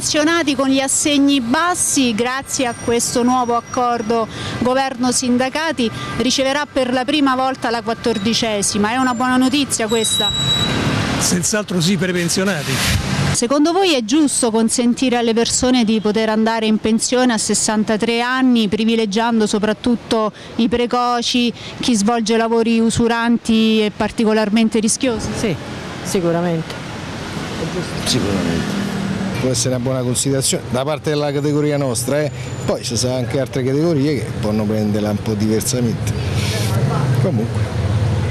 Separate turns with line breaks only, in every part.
pensionati con gli assegni bassi, grazie a questo nuovo accordo governo-sindacati, riceverà per la prima volta la quattordicesima. È una buona notizia questa?
Senz'altro sì per i pensionati.
Secondo voi è giusto consentire alle persone di poter andare in pensione a 63 anni, privilegiando soprattutto i precoci, chi svolge lavori usuranti e particolarmente rischiosi? Sì, sicuramente. È
giusto. Sicuramente può essere una buona considerazione da parte della categoria nostra, eh. poi ci sono anche altre categorie che possono prenderla un po' diversamente. Comunque.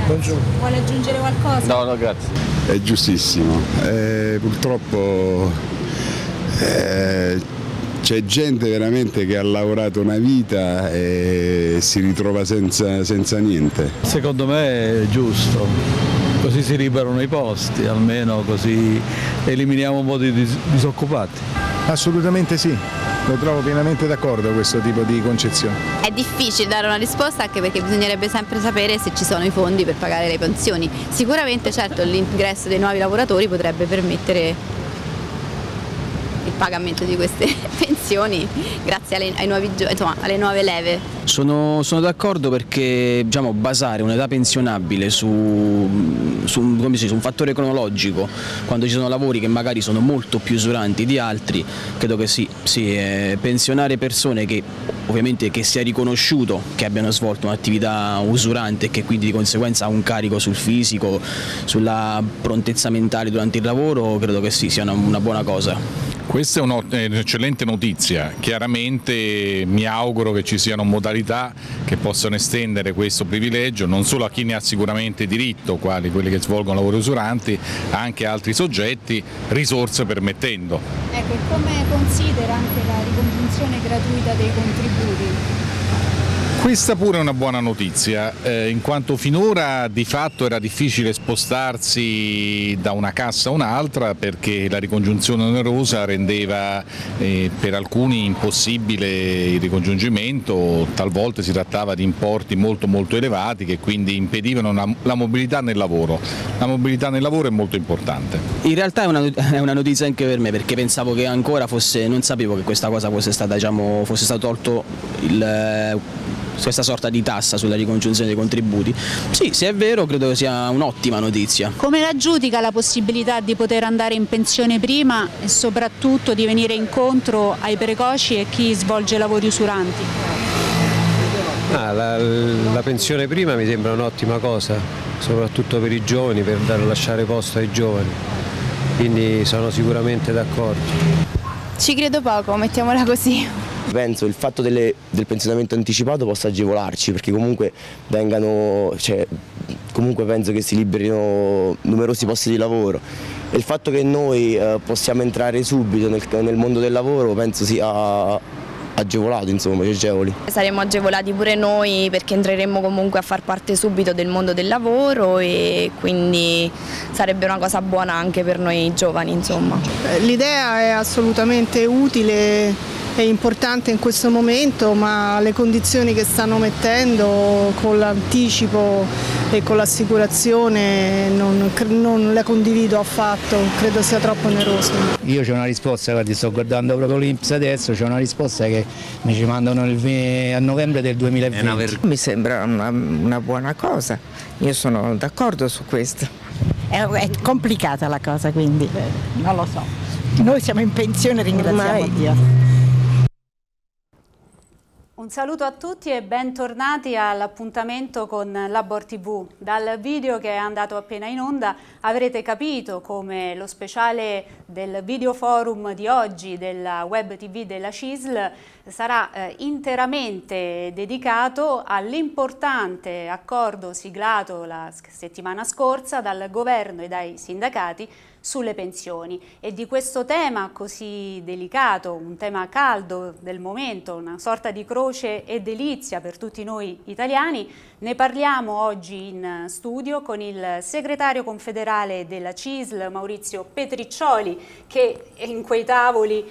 Buongiorno. Vuole aggiungere qualcosa?
No, no, grazie. È giustissimo. Eh,
purtroppo eh, c'è gente veramente che ha lavorato una vita e si ritrova senza, senza niente.
Secondo me è giusto così si liberano i posti, almeno così eliminiamo un po' di disoccupati. Assolutamente sì, lo trovo pienamente d'accordo questo tipo di concezione.
È difficile dare una risposta anche perché bisognerebbe sempre sapere se ci sono i fondi per pagare le pensioni. Sicuramente certo l'ingresso dei nuovi lavoratori potrebbe permettere pagamento di queste pensioni grazie alle, nuovi, insomma, alle nuove leve.
Sono, sono d'accordo perché diciamo, basare un'età pensionabile su, su, un, dice, su, un fattore cronologico, quando ci sono lavori che magari sono molto più usuranti di altri, credo che sì, sì eh, pensionare persone che ovviamente che sia riconosciuto che abbiano svolto un'attività usurante e che quindi di conseguenza ha un carico sul fisico, sulla prontezza mentale durante il lavoro, credo che sì, sia una, una buona cosa. Questa è un'eccellente notizia, chiaramente mi auguro che ci siano modalità che possano estendere questo privilegio non solo a chi ne ha sicuramente diritto, quali quelli che svolgono lavori usuranti, anche a altri soggetti, risorse permettendo.
Ecco, e come considera anche la ricongiunzione gratuita dei contributi?
Questa pure è una buona notizia, eh, in quanto finora di fatto era difficile spostarsi da una cassa a un'altra perché la ricongiunzione onerosa rendeva eh, per alcuni impossibile il ricongiungimento, talvolta si trattava di importi molto molto elevati che quindi impedivano una, la mobilità nel lavoro. La mobilità nel lavoro è molto importante. In realtà è una, è una notizia anche per me perché pensavo che ancora fosse, non sapevo che questa cosa fosse stata, diciamo, fosse stato tolto il questa sorta di tassa sulla ricongiunzione dei contributi. Sì, se è vero credo che sia un'ottima notizia.
Come la giudica la possibilità di poter andare in pensione prima e soprattutto di venire incontro ai precoci e chi svolge lavori usuranti?
Ah, la, la pensione prima mi sembra un'ottima cosa, soprattutto per i giovani, per dare, lasciare posto ai giovani, quindi sono sicuramente d'accordo.
Ci credo poco, mettiamola così. Penso il fatto delle, del pensionamento anticipato possa agevolarci perché comunque vengano, cioè, comunque penso che si liberino numerosi posti di lavoro e il fatto che noi eh, possiamo entrare subito nel, nel mondo del lavoro penso sia agevolato, insomma, ci agevoli. Saremo agevolati pure noi perché entreremo comunque a far parte subito del mondo del lavoro e quindi sarebbe una cosa buona anche per noi giovani. insomma.
L'idea è assolutamente utile è importante in questo momento, ma le condizioni che stanno mettendo con l'anticipo e con l'assicurazione non, non le condivido affatto, credo sia troppo oneroso. Io c'ho una risposta, guardi, sto guardando proprio l'Inps adesso, c'è una risposta che mi ci mandano il, a novembre del 2020. Mi sembra una, una buona cosa,
io sono d'accordo su questo.
È, è complicata la cosa quindi, non lo so. Noi siamo in pensione, ringraziamo Ormai. Dio.
Un saluto a tutti e bentornati all'appuntamento con Labor TV. Dal video che è andato appena in onda avrete capito come lo speciale del video forum di oggi della web TV della CISL sarà eh, interamente dedicato all'importante accordo siglato la settimana scorsa dal governo e dai sindacati sulle pensioni e di questo tema così delicato, un tema caldo del momento, una sorta di croce e delizia per tutti noi italiani, ne parliamo oggi in studio con il segretario confederale della CISL Maurizio Petriccioli che in quei tavoli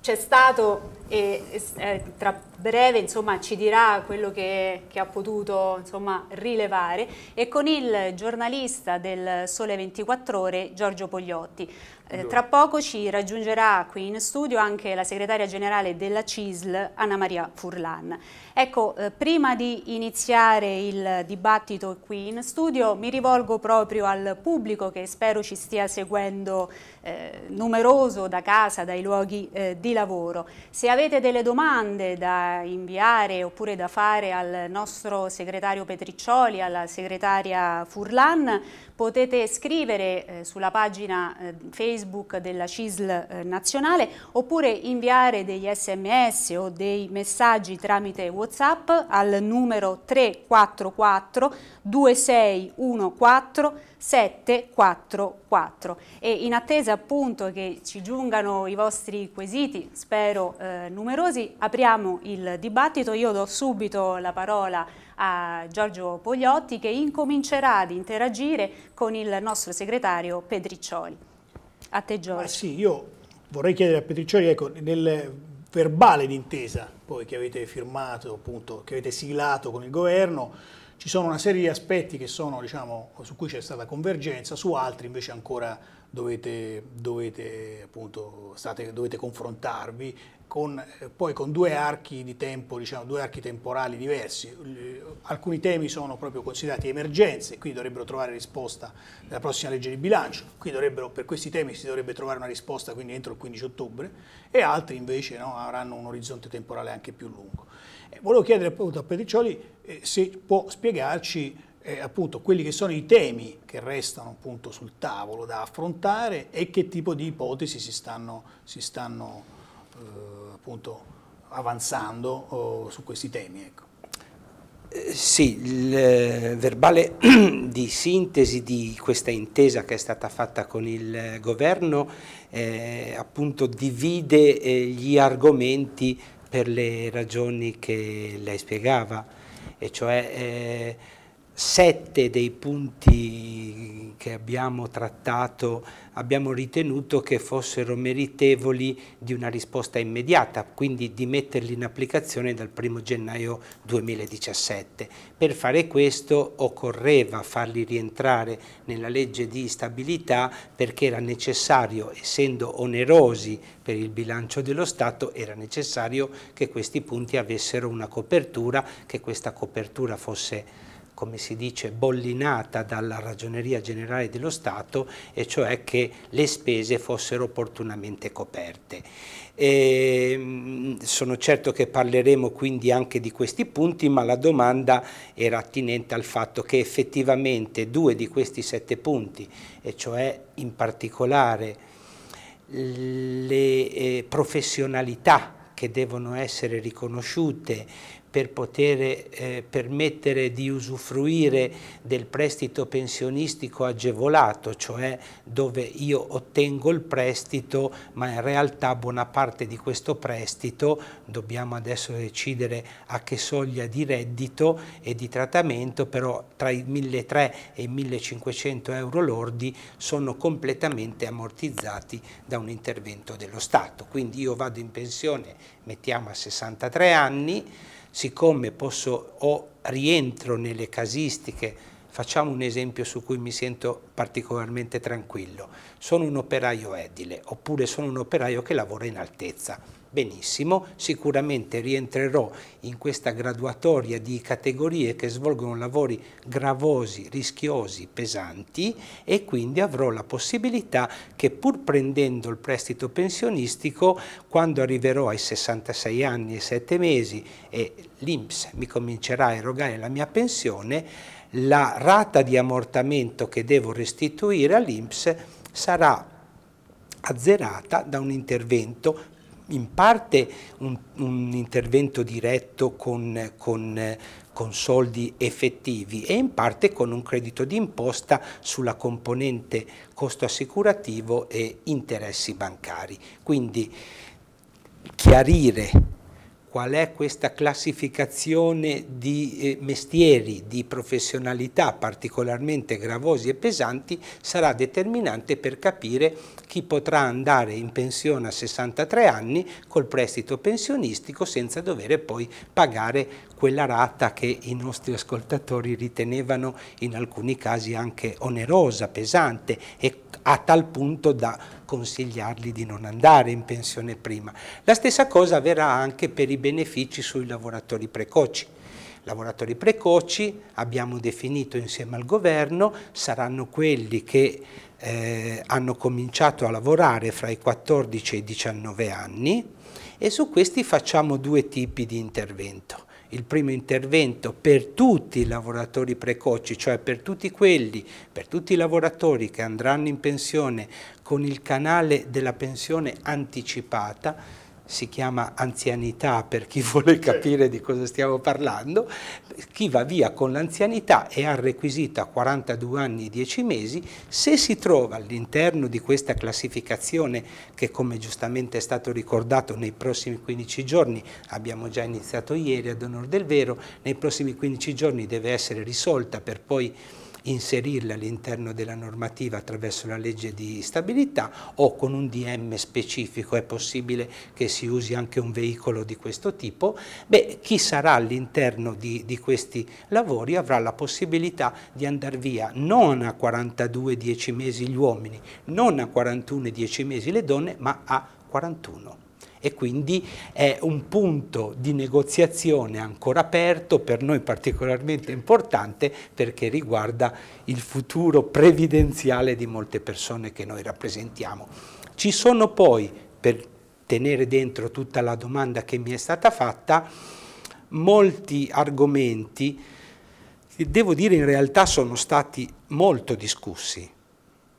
c'è stato e, e, eh, tra breve insomma, ci dirà quello che, che ha potuto insomma, rilevare e con il giornalista del Sole 24 Ore Giorgio Pogliotti. Eh, tra poco ci raggiungerà qui in studio anche la segretaria generale della CISL, Anna Maria Furlan. Ecco, eh, prima di iniziare il dibattito qui in studio, mi rivolgo proprio al pubblico che spero ci stia seguendo eh, numeroso da casa, dai luoghi eh, di lavoro. Se avete delle domande da inviare oppure da fare al nostro segretario Petriccioli, alla segretaria Furlan, potete scrivere eh, sulla pagina eh, Facebook della CISL eh, nazionale oppure inviare degli sms o dei messaggi tramite Whatsapp al numero 344 2614 744 e in attesa appunto che ci giungano i vostri quesiti, spero eh, numerosi, apriamo il dibattito, io do subito la parola a a Giorgio Pogliotti che incomincerà ad interagire con il nostro segretario Pedriccioli.
A te Giorgio. Ma sì, io vorrei chiedere a Pedriccioli, ecco, nel verbale d'intesa poi che avete firmato, appunto, che avete siglato con il governo, ci sono una serie di aspetti che sono, diciamo, su cui c'è stata convergenza, su altri invece ancora dovete, dovete, appunto, state, dovete confrontarvi con, eh, poi con due archi di tempo, diciamo, due archi temporali diversi. Eh, alcuni temi sono proprio considerati emergenze, qui dovrebbero trovare risposta nella prossima legge di bilancio, qui dovrebbero, per questi temi si dovrebbe trovare una risposta quindi entro il 15 ottobre, e altri invece no, avranno un orizzonte temporale anche più lungo. Eh, volevo chiedere appunto a Pediccioli se può spiegarci eh, appunto quelli che sono i temi che restano appunto sul tavolo da affrontare e che tipo di ipotesi si stanno, si stanno appunto avanzando oh, su questi temi. Ecco.
Eh, sì, il eh, verbale di sintesi di questa intesa che è stata fatta con il eh, governo eh, appunto divide eh, gli argomenti per le ragioni che lei spiegava, e cioè sette dei punti che abbiamo trattato abbiamo ritenuto che fossero meritevoli di una risposta immediata, quindi di metterli in applicazione dal 1 gennaio 2017. Per fare questo occorreva farli rientrare nella legge di stabilità perché era necessario, essendo onerosi per il bilancio dello Stato, era necessario che questi punti avessero una copertura, che questa copertura fosse come si dice, bollinata dalla Ragioneria Generale dello Stato, e cioè che le spese fossero opportunamente coperte. E ehm, sono certo che parleremo quindi anche di questi punti, ma la domanda era attinente al fatto che effettivamente due di questi sette punti, e cioè in particolare le eh, professionalità che devono essere riconosciute per poter eh, permettere di usufruire del prestito pensionistico agevolato, cioè dove io ottengo il prestito ma in realtà buona parte di questo prestito dobbiamo adesso decidere a che soglia di reddito e di trattamento, però tra i 1.300 e i 1.500 euro lordi sono completamente ammortizzati da un intervento dello Stato. Quindi io vado in pensione, mettiamo a 63 anni, siccome posso o rientro nelle casistiche, facciamo un esempio su cui mi sento particolarmente tranquillo, sono un operaio edile oppure sono un operaio che lavora in altezza, Benissimo, sicuramente rientrerò in questa graduatoria di categorie che svolgono lavori gravosi, rischiosi, pesanti e quindi avrò la possibilità che pur prendendo il prestito pensionistico, quando arriverò ai 66 anni e 7 mesi e l'Inps mi comincerà a erogare la mia pensione, la rata di ammortamento che devo restituire all'Inps sarà azzerata da un intervento in parte un, un intervento diretto con, con, con, soldi effettivi e in parte con un credito d'imposta sulla componente costo assicurativo e interessi bancari. Quindi chiarire qual è questa classificazione di eh, mestieri, di professionalità particolarmente gravosi e pesanti sarà determinante per capire chi potrà andare in pensione a 63 anni col prestito pensionistico senza dover poi pagare quella rata che i nostri ascoltatori ritenevano in alcuni casi anche onerosa, pesante e a tal punto da consigliargli di non andare in pensione prima. La stessa cosa avverrà anche per i benefici sui lavoratori precoci. Lavoratori precoci, abbiamo definito insieme al governo, saranno quelli che eh, hanno cominciato a lavorare fra i 14 e i 19 anni e su questi facciamo due tipi di intervento il primo intervento per tutti i lavoratori precoci, cioè per tutti quelli, per tutti i lavoratori che andranno in pensione con il canale della pensione anticipata, si chiama anzianità per chi vuole capire di cosa stiamo parlando, chi va via con l'anzianità e ha requisita 42 anni e 10 mesi, se si trova all'interno di questa classificazione che come giustamente è stato ricordato nei prossimi 15 giorni, abbiamo già iniziato ieri ad onor del vero, nei prossimi 15 giorni deve essere risolta per poi inserirle all'interno della normativa attraverso la legge di stabilità o con un DM specifico, è possibile che si usi anche un veicolo di questo tipo, beh, chi sarà all'interno di, di, questi lavori avrà la possibilità di andare via non a 42 10 mesi gli uomini, non a 41 10 mesi le donne, ma a 41 e quindi è un punto di negoziazione ancora aperto, per noi particolarmente importante perché riguarda il futuro previdenziale di molte persone che noi rappresentiamo. Ci sono poi, per tenere dentro tutta la domanda che mi è stata fatta, molti argomenti che devo dire in realtà sono stati molto discussi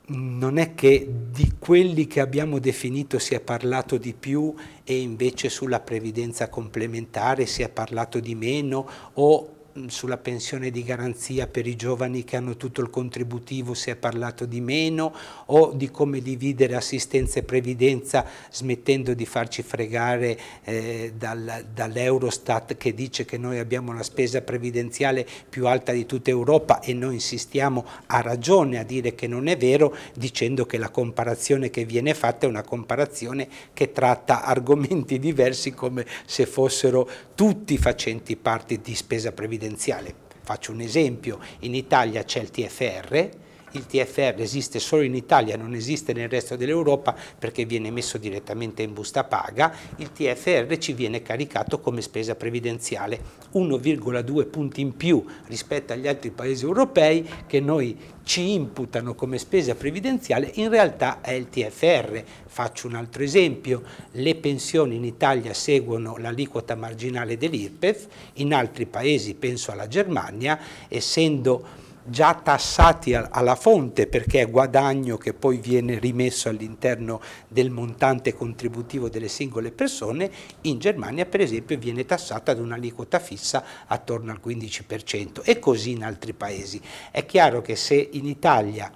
non è che di quelli che abbiamo definito si è parlato di più e invece sulla previdenza complementare si è parlato di meno o Mm, sulla pensione di garanzia per i giovani che hanno tutto il contributivo si è parlato di meno o di come dividere assistenza e previdenza smettendo di farci fregare eh, dal, dall'Eurostat che dice che noi abbiamo la spesa previdenziale più alta di tutta Europa e noi insistiamo a ragione a dire che non è vero dicendo che la comparazione che viene fatta è una comparazione che tratta argomenti diversi come se fossero tutti facenti parte di spesa previdenziale previdenziale. Faccio un esempio, in Italia c'è il TFR, il TFR esiste solo in Italia, non esiste nel resto dell'Europa perché viene messo direttamente in busta paga, il TFR ci viene caricato come spesa previdenziale, 1,2 punti in più rispetto agli altri paesi europei che noi ci imputano come spesa previdenziale, in realtà è il TFR. Faccio un altro esempio, le pensioni in Italia seguono l'aliquota marginale dell'IRPEF, in altri paesi, penso alla Germania, essendo già tassati alla fonte perché è guadagno che poi viene rimesso all'interno del montante contributivo delle singole persone, in Germania per esempio viene tassata ad un'aliquota fissa attorno al 15% e così in altri paesi. È chiaro che se in Italia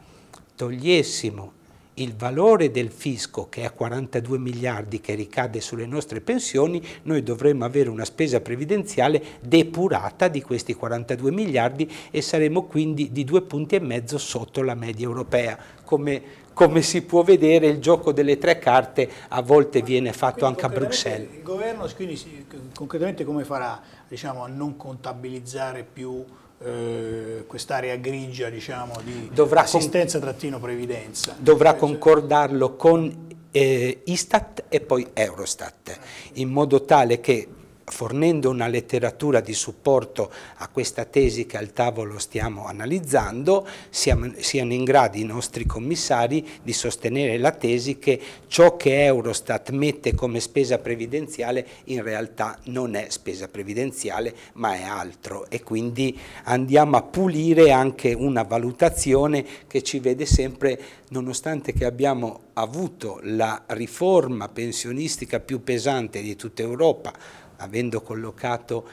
togliessimo il valore del fisco che è a 42 miliardi che ricade sulle nostre pensioni, noi dovremmo avere una spesa previdenziale depurata di questi 42 miliardi e saremo quindi di due punti e mezzo sotto la media europea. Come, come si può vedere il gioco delle tre carte a volte Ma viene fatto anche a Bruxelles. Il
governo quindi concretamente come farà diciamo, a non contabilizzare più eh, quest'area grigia diciamo, di dovrà assistenza-previdenza.
Dovrà cioè, concordarlo con eh, Istat e poi Eurostat, in modo tale che fornendo una letteratura di supporto a questa tesi che al tavolo stiamo analizzando, siano in grado i nostri commissari di sostenere la tesi che ciò che Eurostat mette come spesa previdenziale in realtà non è spesa previdenziale ma è altro e quindi andiamo a pulire anche una valutazione che ci vede sempre, nonostante che abbiamo avuto la riforma pensionistica più pesante di tutta Europa, avendo collocato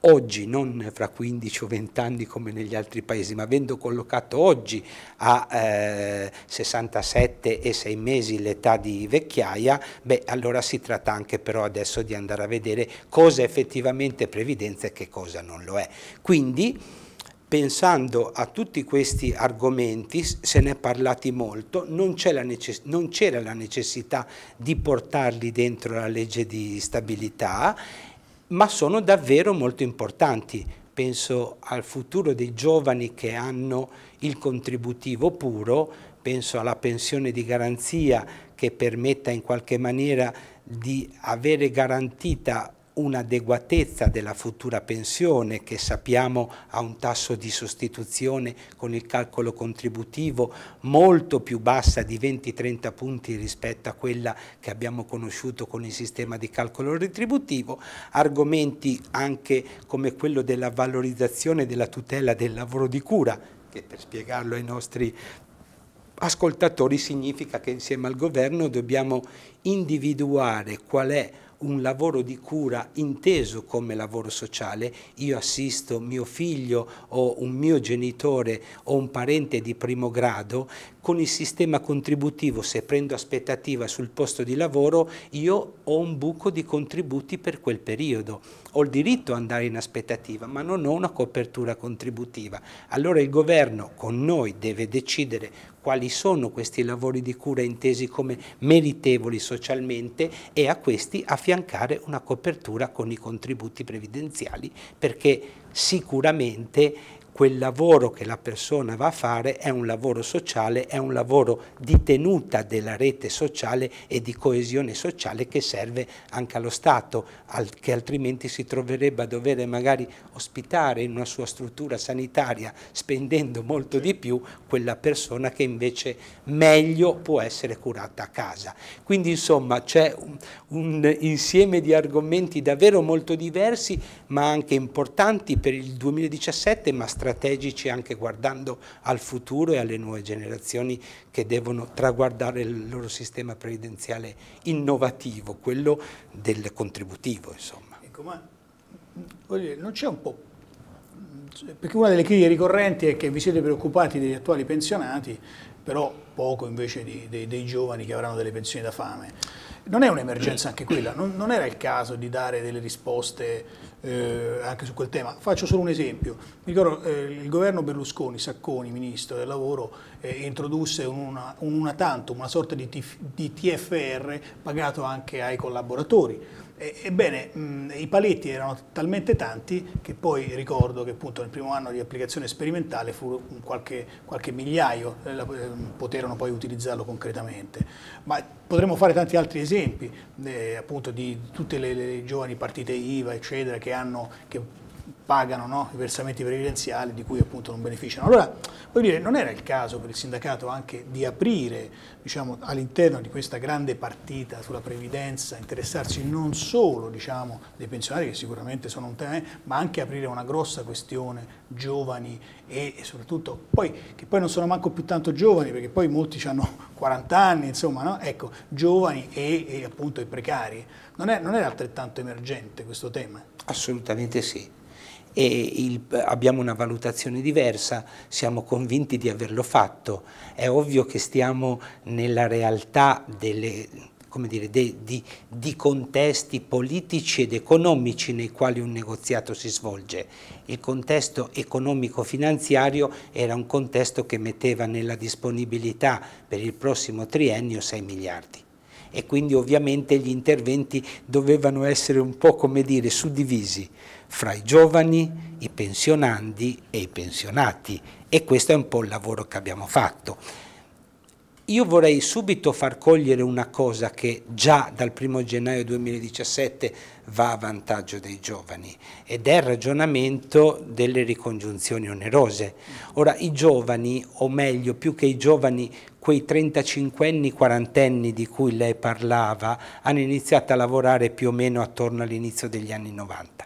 oggi, non fra 15 o 20 anni come negli altri paesi, ma avendo collocato oggi a eh, 67 e 6 mesi l'età di vecchiaia, beh, allora si tratta anche però adesso di andare a vedere cosa è effettivamente previdenza e che cosa non lo è. Quindi, pensando a tutti questi argomenti, se ne è parlati molto, non, c'era la necessità di portarli dentro la legge di stabilità, ma sono davvero molto importanti. Penso al futuro dei giovani che hanno il contributivo puro, penso alla pensione di garanzia che permetta in qualche maniera di avere garantita un'adeguatezza della futura pensione che sappiamo ha un tasso di sostituzione con il calcolo contributivo molto più bassa di 20-30 punti rispetto a quella che abbiamo conosciuto con il sistema di calcolo retributivo, argomenti anche come quello della valorizzazione della tutela del lavoro di cura, che per spiegarlo ai nostri ascoltatori significa che insieme al governo dobbiamo individuare qual è un lavoro di cura inteso come lavoro sociale, io assisto mio figlio o un mio genitore o un parente di primo grado, con il sistema contributivo se prendo aspettativa sul posto di lavoro io ho un buco di contributi per quel periodo ho il diritto ad andare in aspettativa, ma non ho una copertura contributiva. Allora il governo con noi deve decidere quali sono questi lavori di cura intesi come meritevoli socialmente e a questi affiancare una copertura con i contributi previdenziali, perché sicuramente quel lavoro che la persona va a fare è un lavoro sociale, è un lavoro di tenuta della rete sociale e di coesione sociale che serve anche allo Stato, al, che altrimenti si troverebbe a dover magari ospitare in una sua struttura sanitaria spendendo molto di più quella persona che invece meglio può essere curata a casa. Quindi insomma c'è un, un insieme di argomenti davvero molto diversi ma anche importanti per il 2017 ma strategici strategici anche guardando al futuro e alle nuove generazioni che devono traguardare il loro sistema previdenziale innovativo, quello del contributivo insomma.
Ecco, ma dire, non c'è un po', perché una delle critiche ricorrenti è che vi siete preoccupati degli attuali pensionati, però poco invece di, dei, dei giovani che avranno delle pensioni da fame. Non è un'emergenza anche quella, non, non, era il caso di dare delle risposte eh, anche su quel tema. Faccio solo un esempio. Mi ricordo eh, il governo Berlusconi, Sacconi, ministro del lavoro, eh, introdusse una, una tantum, una sorta di, di TFR pagato anche ai collaboratori e, ebbene, mh, mm, i paletti erano talmente tanti che poi ricordo che appunto nel primo anno di applicazione sperimentale fu qualche, qualche migliaio eh, ehm, poterono poi utilizzarlo concretamente. Ma potremmo fare tanti altri esempi, eh, appunto di tutte le, le giovani partite IVA, eccetera, che hanno... Che pagano no? i versamenti previdenziali di cui appunto non beneficiano. Allora, voglio dire, non era il caso per il sindacato anche di aprire diciamo, all'interno di questa grande partita sulla previdenza, interessarsi non solo diciamo, dei pensionati, che sicuramente sono un tema, ma anche aprire una grossa questione giovani e, e soprattutto poi, che poi non sono manco più tanto giovani, perché poi molti hanno 40 anni, insomma, no? ecco, giovani e, e appunto i precari. Non, è, non era altrettanto emergente questo tema? Assolutamente
sì il, abbiamo una valutazione diversa, siamo convinti di averlo fatto. È ovvio che stiamo nella realtà delle, dire, de, di, di contesti politici ed economici nei quali un negoziato si svolge. Il contesto economico-finanziario era un contesto che metteva nella disponibilità per il prossimo triennio 6 miliardi e quindi ovviamente gli interventi dovevano essere un po' come dire suddivisi fra i giovani, i pensionandi e i pensionati e questo è un po' il lavoro che abbiamo fatto. Io vorrei subito far cogliere una cosa che già dal 1 gennaio 2017 va a vantaggio dei giovani ed è il ragionamento delle ricongiunzioni onerose. Ora i giovani, o meglio più che i giovani, quei 35 quarantenni di cui lei parlava, hanno iniziato a lavorare più o meno attorno all'inizio degli anni 90.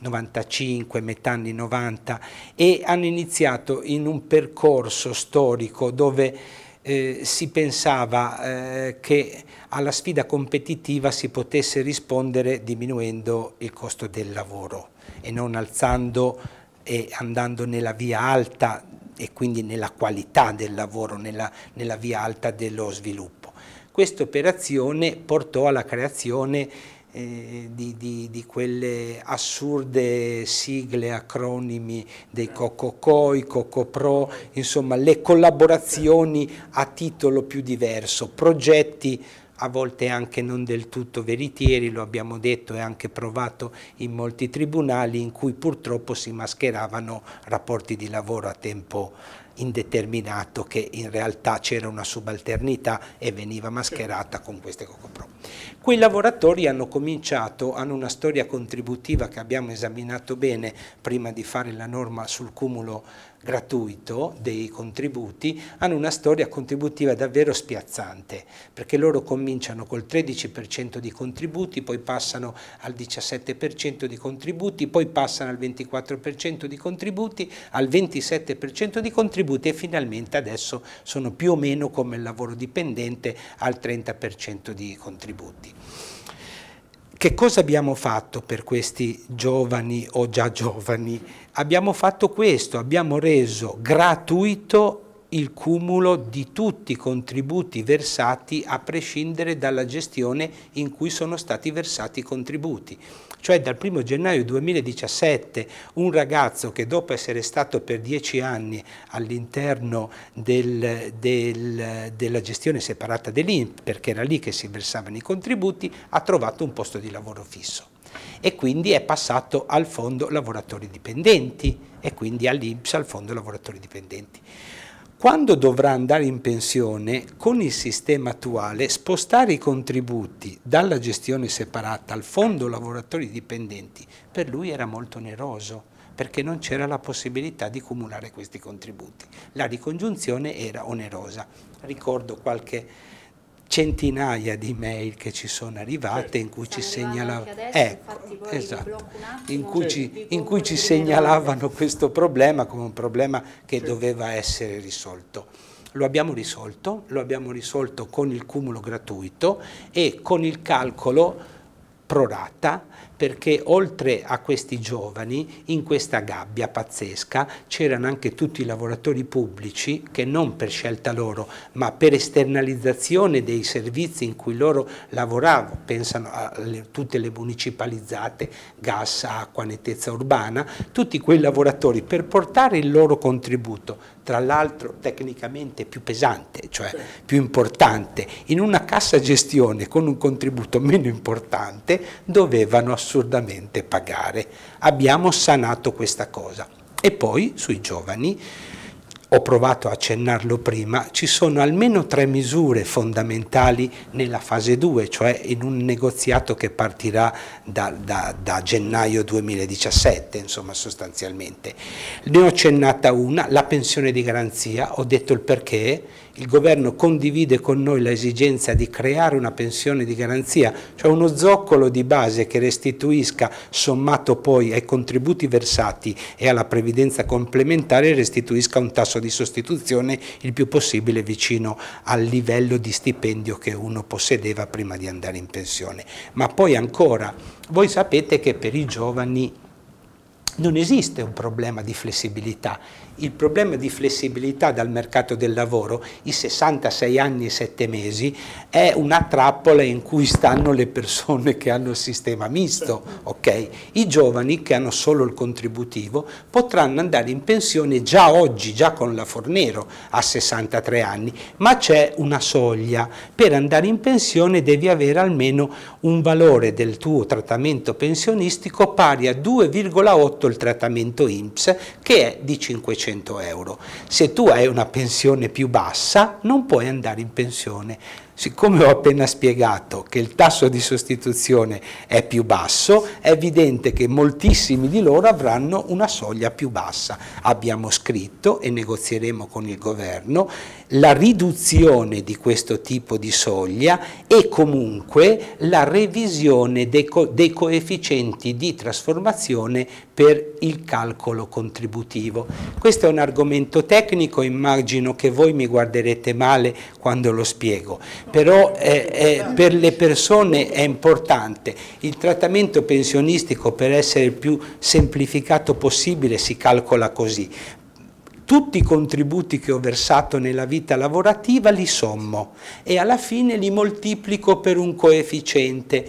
95, metà anni 90 e hanno iniziato in un percorso storico dove eh, si pensava eh, che alla sfida competitiva si potesse rispondere diminuendo il costo del lavoro e non alzando e andando nella via alta e quindi nella qualità del lavoro, nella, nella via alta dello sviluppo. Questa operazione portò alla creazione eh, di, di, di, quelle assurde sigle, acronimi dei Cococoi, Cocopro, insomma le collaborazioni a titolo più diverso, progetti a volte anche non del tutto veritieri, lo abbiamo detto e anche provato in molti tribunali in cui purtroppo si mascheravano rapporti di lavoro a tempo indeterminato che in realtà c'era una subalternità e veniva mascherata con queste cocopro. Quei lavoratori hanno cominciato, hanno una storia contributiva che abbiamo esaminato bene prima di fare la norma sul cumulo gratuito dei contributi hanno una storia contributiva davvero spiazzante perché loro cominciano col 13% di contributi, poi passano al 17% di contributi, poi passano al 24% di contributi, al 27% di contributi e finalmente adesso sono più o meno come il lavoro dipendente al 30% di contributi. Che cosa abbiamo fatto per questi giovani o già giovani? Abbiamo fatto questo, abbiamo reso gratuito il cumulo di tutti i contributi versati a prescindere dalla gestione in cui sono stati versati i contributi. Cioè dal 1 gennaio 2017 un ragazzo che dopo essere stato per 10 anni all'interno del, del, della gestione separata dell'INP, perché era lì che si versavano i contributi, ha trovato un posto di lavoro fisso e quindi è passato al fondo lavoratori dipendenti e quindi all'INPS al fondo lavoratori dipendenti quando dovrà andare in pensione, con il sistema attuale, spostare i contributi dalla gestione separata al fondo lavoratori dipendenti, per lui era molto oneroso perché non c'era la possibilità di cumulare questi contributi. La ricongiunzione era onerosa. Ricordo qualche centinaia di mail che ci sono arrivate certo. in cui ci segnalavano ecco, esatto, in cui, ci, certo. in cui ci segnalavano questo problema come un problema che certo. doveva essere risolto. Lo abbiamo risolto, lo abbiamo risolto con il cumulo gratuito e con il calcolo prorata perché oltre a questi giovani in questa gabbia pazzesca c'erano anche tutti i lavoratori pubblici che non per scelta loro ma per esternalizzazione dei servizi in cui loro lavoravano, pensano a tutte le municipalizzate, gas, acqua, nettezza urbana, tutti quei lavoratori per portare il loro contributo tra l'altro tecnicamente più pesante, cioè più importante, in una cassa gestione con un contributo meno importante, dovevano assurdamente pagare. Abbiamo sanato questa cosa. E poi sui giovani ho provato a accennarlo prima, ci sono almeno tre misure fondamentali nella fase 2, cioè in un negoziato che partirà da, da, da gennaio 2017, insomma sostanzialmente. Ne ho accennata una, la pensione di garanzia, ho detto il perché, il governo condivide con noi l'esigenza di creare una pensione di garanzia, cioè uno zoccolo di base che restituisca, sommato poi ai contributi versati e alla previdenza complementare, restituisca un tasso di sostituzione il più possibile vicino al livello di stipendio che uno possedeva prima di andare in pensione. Ma poi ancora, voi sapete che per i giovani non esiste un problema di flessibilità, il problema di flessibilità dal mercato del lavoro, i 66 anni e 7 mesi, è una trappola in cui stanno le persone che hanno il sistema misto. Okay? I giovani che hanno solo il contributivo potranno andare in pensione già oggi, già con la Fornero, a 63 anni, ma c'è una soglia. Per andare in pensione devi avere almeno un valore del tuo trattamento pensionistico pari a 2,8 il trattamento INPS, che è di 500. 400 euro. Se tu hai una pensione più bassa non puoi andare in pensione. Siccome ho appena spiegato che il tasso di sostituzione è più basso, è evidente che moltissimi di loro avranno una soglia più bassa. Abbiamo scritto e negozieremo con il governo la riduzione di questo tipo di soglia e comunque la revisione dei, co dei coefficienti di trasformazione per il calcolo contributivo. Questo è un argomento tecnico, immagino che voi mi guarderete male quando lo spiego, però eh, eh, per le persone è importante. Il trattamento pensionistico per essere il più semplificato possibile si calcola così. Tutti i contributi che ho versato nella vita lavorativa li sommo e alla fine li moltiplico per un coefficiente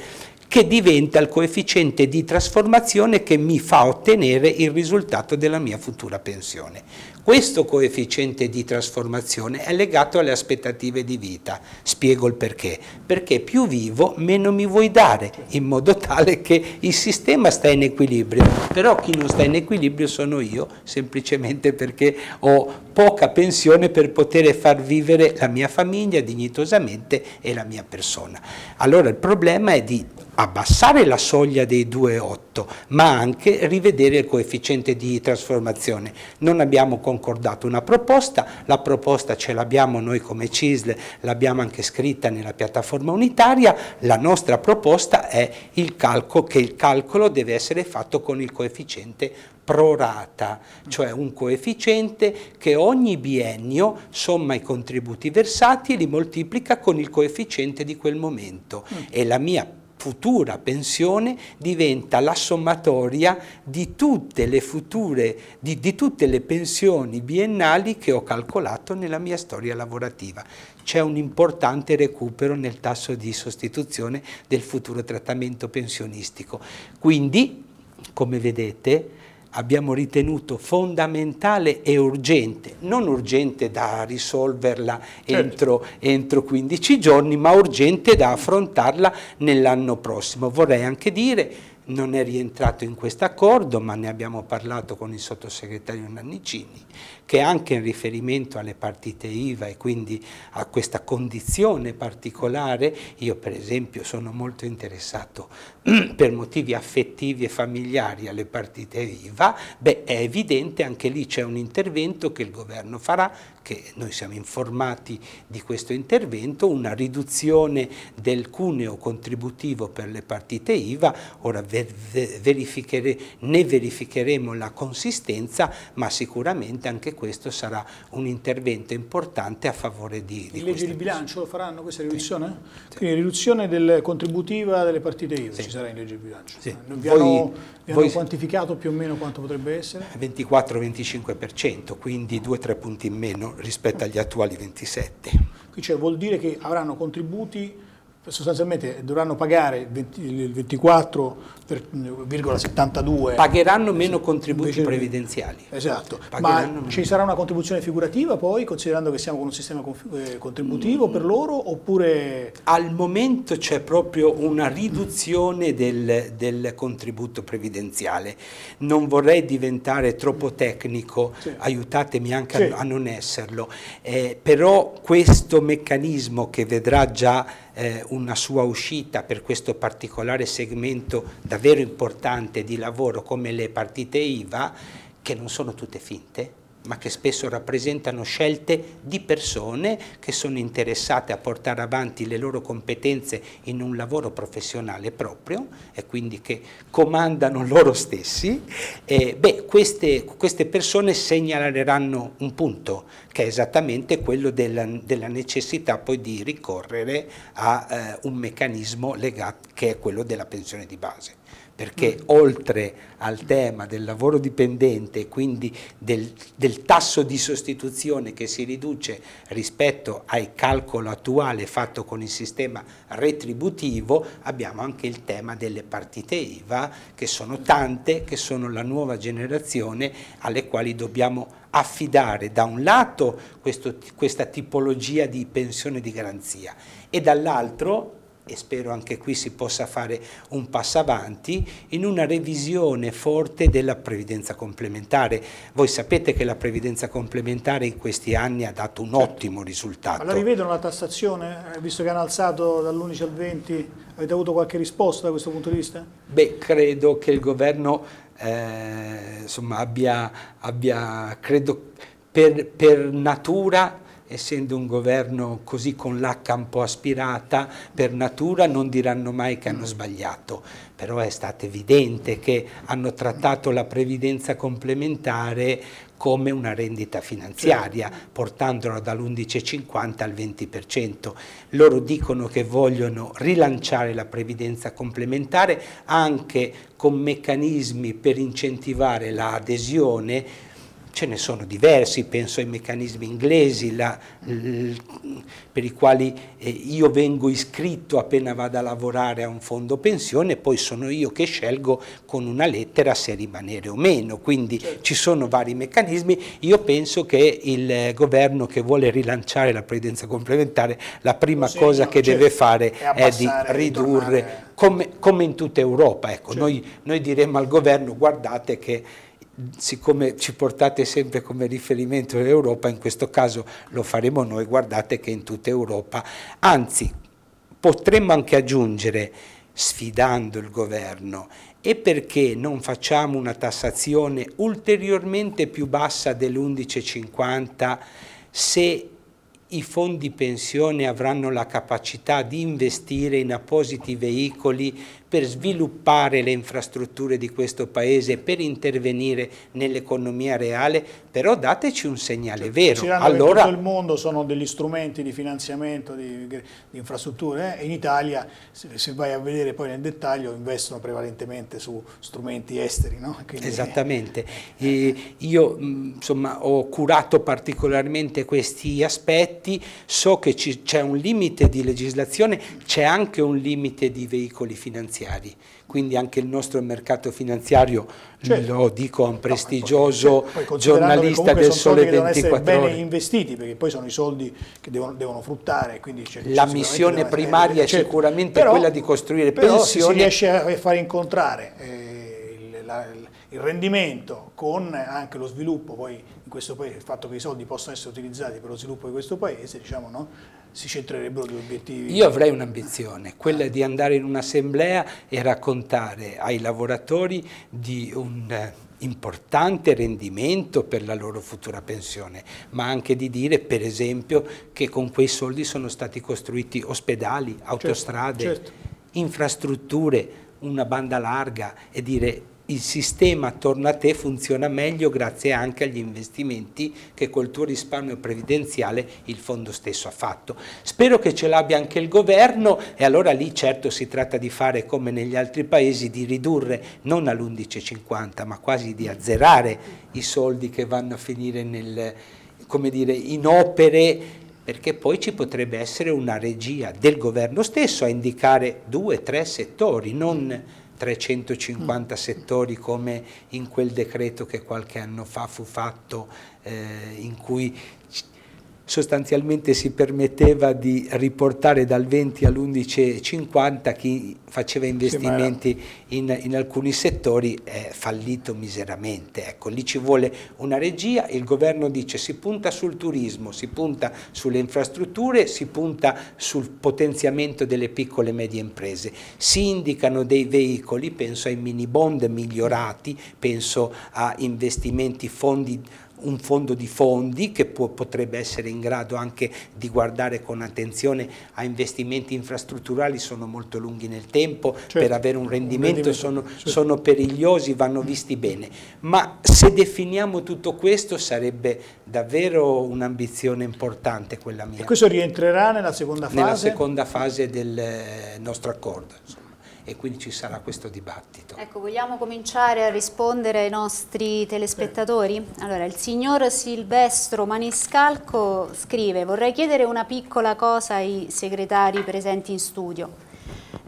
che diventa il coefficiente di trasformazione che mi fa ottenere il risultato della mia futura pensione. Questo coefficiente di trasformazione è legato alle aspettative di vita, spiego il perché, perché più vivo meno mi vuoi dare, in modo tale che il sistema sta in equilibrio, però chi non sta in equilibrio sono io, semplicemente perché ho poca pensione per poter far vivere la mia famiglia dignitosamente e la mia persona. Allora il problema è di abbassare la soglia dei 2,8 ma anche rivedere il coefficiente di trasformazione. Non abbiamo concordato una proposta, la proposta ce l'abbiamo noi come CISL, l'abbiamo anche scritta nella piattaforma unitaria, la nostra proposta è il calco, che il calcolo deve essere fatto con il coefficiente prorata, cioè un coefficiente che ogni biennio somma i contributi versati e li moltiplica con il coefficiente di quel momento mm. e la mia futura pensione diventa la sommatoria di tutte le future, di, di tutte le pensioni biennali che ho calcolato nella mia storia lavorativa. C'è un importante recupero nel tasso di sostituzione del futuro trattamento pensionistico. Quindi, come vedete, abbiamo ritenuto fondamentale e urgente, non urgente da risolverla certo. entro, entro, 15 giorni, ma urgente da affrontarla nell'anno prossimo. Vorrei anche dire, non è rientrato in questo accordo, ma ne abbiamo parlato con il sottosegretario Nannicini, che anche in riferimento alle partite IVA e quindi a questa condizione particolare, io per esempio sono molto interessato per motivi affettivi e familiari alle partite IVA, beh è evidente anche lì c'è un intervento che il governo farà, che noi siamo informati di questo intervento, una riduzione del cuneo contributivo per le partite IVA, ora verifichere, ne verificheremo la consistenza, ma sicuramente anche questo questo sarà un intervento importante a favore di, di legge di
bilancio lo faranno questa riduzione? Sì. Quindi riduzione del contributiva delle partite IVA sì. ci sarà in legge di bilancio. Sì.
Vi, voi, hanno, voi... hanno
quantificato più o meno quanto potrebbe essere?
24-25%, quindi 2-3 punti in meno rispetto agli attuali 27.
Qui cioè vuol dire che avranno contributi sostanzialmente dovranno pagare il 24 per, 72. Pagheranno meno
contributi invece, previdenziali.
Esatto, Pagheranno ma meno. ci sarà una contribuzione figurativa poi, considerando che siamo con un sistema eh, contributivo mm. per loro, oppure... Al
momento c'è proprio una riduzione del, del, contributo previdenziale. Non vorrei diventare troppo tecnico, sì. aiutatemi anche sì. a, a, non esserlo, eh, però questo meccanismo che vedrà già eh, una sua uscita per questo particolare segmento da davvero importante di lavoro come le partite IVA, che non sono tutte finte, ma che spesso rappresentano scelte di persone che sono interessate a portare avanti le loro competenze in un lavoro professionale proprio e quindi che comandano loro stessi, eh, beh, queste, queste, persone segnaleranno un punto che è esattamente quello della, della necessità poi di ricorrere a eh, un meccanismo legato che è quello della pensione di base perché oltre al tema del lavoro dipendente e quindi del, del, tasso di sostituzione che si riduce rispetto al calcolo attuale fatto con il sistema retributivo, abbiamo anche il tema delle partite IVA, che sono tante, che sono la nuova generazione alle quali dobbiamo affidare da un lato questo, questa tipologia di pensione di garanzia e dall'altro e spero anche qui si possa fare un passo avanti in una revisione forte della previdenza complementare. Voi sapete che la previdenza complementare in questi anni ha dato un certo. ottimo risultato. La
rivedono la tassazione, eh, visto che hanno alzato dall'11 al 20, avete avuto qualche risposta da questo punto di vista?
Beh, credo che il governo eh, insomma, abbia, abbia credo, per, per natura essendo un governo così con l'H un po' aspirata, per natura non diranno mai che hanno sbagliato, però è stato evidente che hanno trattato la previdenza complementare come una rendita finanziaria, certo. portandola dall'11,50 al 20%. Loro dicono che vogliono rilanciare la previdenza complementare anche con meccanismi per incentivare l'adesione ce ne sono diversi, penso ai meccanismi inglesi la, l, per i quali eh, io vengo iscritto appena vado a lavorare a un fondo pensione, poi sono io che scelgo con una lettera se rimanere o meno, quindi certo. ci sono vari meccanismi, io penso che il governo che vuole rilanciare la previdenza complementare la prima sì, cosa che deve certo. fare è, è di ridurre, come, come, in tutta Europa, ecco. Certo. noi, noi diremmo al governo guardate che siccome ci portate sempre come riferimento l'Europa, in questo caso lo faremo noi, guardate che in tutta Europa, anzi potremmo anche aggiungere sfidando il governo e perché non facciamo una tassazione ulteriormente più bassa dell'11,50 se i fondi pensione avranno la capacità di investire in appositi veicoli per sviluppare le infrastrutture di questo Paese, per intervenire nell'economia reale, però dateci un segnale vero. Girano allora... tutto il
mondo sono degli strumenti di finanziamento di, di infrastrutture eh? in Italia, se, se, vai a vedere poi nel dettaglio, investono prevalentemente su strumenti esteri. No? Quindi... Esattamente. E io mm, insomma, ho curato particolarmente
questi aspetti, so che c'è un limite di legislazione, c'è anche un limite di veicoli finanziari finanziari, quindi anche il nostro mercato finanziario, certo. lo dico a un prestigioso no, poi, giornalista del Sole 24 bene ore.
investiti perché poi sono i soldi che devono, devono fruttare. Cioè, la missione primaria è certo. sicuramente però, quella di costruire però pensioni. Però si riesce a far incontrare eh, il, la, il rendimento con anche lo sviluppo poi questo paese, il fatto che i soldi possano essere utilizzati per lo sviluppo di questo paese, diciamo, no? si centrerebbero gli obiettivi. Io avrei
un'ambizione, quella di andare in un'assemblea e raccontare ai lavoratori di un eh, importante rendimento per la loro futura pensione, ma anche di dire per esempio che con quei soldi sono stati costruiti ospedali, certo, autostrade, certo, certo. infrastrutture, una banda larga e dire il sistema attorno a te funziona meglio grazie anche agli investimenti che col tuo risparmio previdenziale il fondo stesso ha fatto. Spero che ce l'abbia anche il governo e allora lì certo si tratta di fare come negli altri paesi, di ridurre non all'11,50 ma quasi di azzerare i soldi che vanno a finire nel, dire, in opere perché poi ci potrebbe essere una regia del governo stesso a indicare due, tre settori, non 350 mm. settori come in quel decreto che qualche anno fa fu fatto eh, in cui sostanzialmente si permetteva di riportare dal 20 all'11,50 chi faceva investimenti in, in alcuni settori è fallito miseramente. Ecco, lì ci vuole una regia, il governo dice si punta sul turismo, si punta sulle infrastrutture, si punta sul potenziamento delle piccole e medie imprese, si indicano dei veicoli, penso ai mini bond migliorati, penso a investimenti, fondi un fondo di fondi che può, potrebbe essere in grado anche di guardare con attenzione a investimenti infrastrutturali, sono molto lunghi nel tempo certo, per avere un rendimento, un rendimento sono, certo. sono perigliosi, vanno visti bene. Ma se definiamo tutto questo sarebbe davvero un'ambizione importante quella mia. E questo
rientrerà nella seconda fase? Nella seconda
fase del eh, nostro accordo e quindi ci sarà questo dibattito.
Ecco, vogliamo cominciare a rispondere ai nostri telespettatori? Allora, il signor Silvestro Maniscalco scrive vorrei chiedere una piccola cosa ai segretari presenti in studio.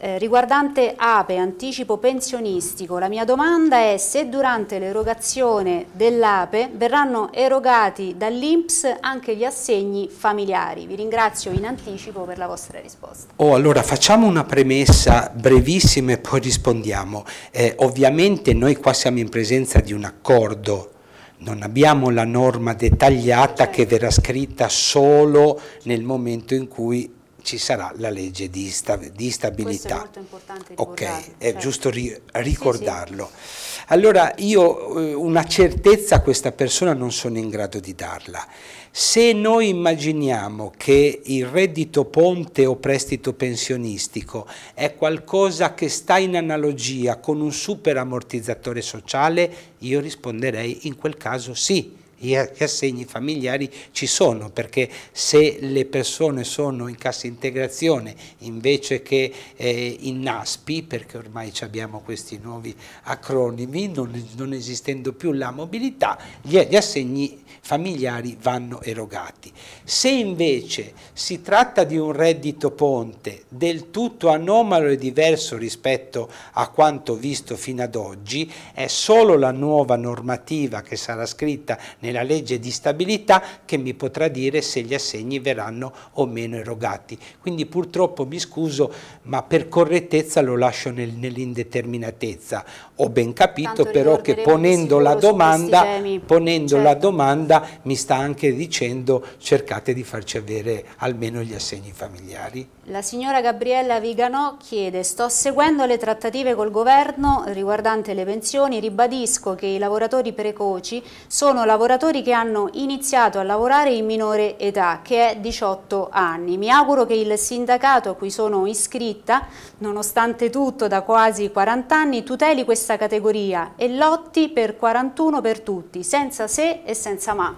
Eh, riguardante APE, anticipo pensionistico, la mia domanda è se durante l'erogazione dell'APE verranno erogati dall'INPS anche gli assegni familiari. Vi ringrazio in anticipo per la vostra risposta.
Oh, allora facciamo una premessa brevissima e poi rispondiamo. Eh, ovviamente noi qua siamo in presenza di un accordo non abbiamo la norma dettagliata che verrà scritta solo nel momento in cui ci sarà la legge di, sta, di stabilità. Questo è molto importante ricordarlo. Ok, è cioè. giusto ri, ricordarlo. Sì, sì. Allora io eh, una certezza a questa persona non sono in grado di darla. Se noi immaginiamo che il reddito ponte o prestito pensionistico è qualcosa che sta in analogia con un super ammortizzatore sociale, io risponderei in quel caso sì gli assegni familiari ci sono perché se le persone sono in cassa integrazione invece che eh, in NASPI, perché ormai abbiamo questi nuovi acronimi, non, non esistendo più la mobilità, gli, gli assegni familiari vanno erogati. Se invece si tratta di un reddito ponte del tutto anomalo e diverso rispetto a quanto visto fino ad oggi, è solo la nuova normativa che sarà scritta nella legge di stabilità che mi potrà dire se gli assegni verranno o meno erogati. Quindi purtroppo mi scuso, ma per correttezza lo lascio nel, nell'indeterminatezza. Ho ben capito Tanto però che ponendo, la domanda, ponendo certo. la domanda mi sta anche dicendo cercate di farci avere almeno gli assegni familiari.
La signora Gabriella Viganò chiede sto seguendo le trattative col governo riguardante le pensioni, ribadisco che i lavoratori precoci sono lavoratori che hanno iniziato a lavorare in minore età che è 18 anni. Mi auguro che il sindacato a cui sono iscritta, nonostante tutto da quasi 40 anni, tuteli questa categoria e lotti per 41 per tutti, senza se e senza ma.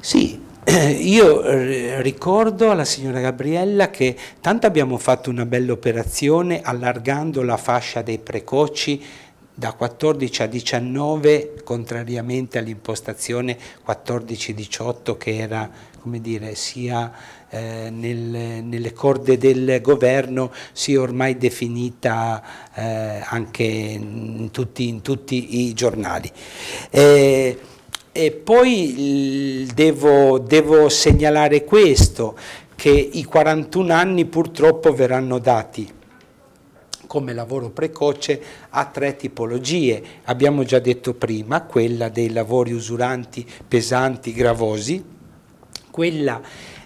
Sì, Io eh, ricordo alla signora Gabriella che tanto abbiamo fatto una bella operazione allargando la fascia dei precoci da 14 a 19 contrariamente all'impostazione 14-18 che era come dire, sia eh, nel, nelle corde del governo sia ormai definita eh, anche in tutti, in tutti, i giornali. Eh, e poi devo, devo segnalare questo, che i 41 anni purtroppo verranno dati come lavoro precoce a tre tipologie. Abbiamo già detto prima quella dei lavori usuranti, pesanti, gravosi, quella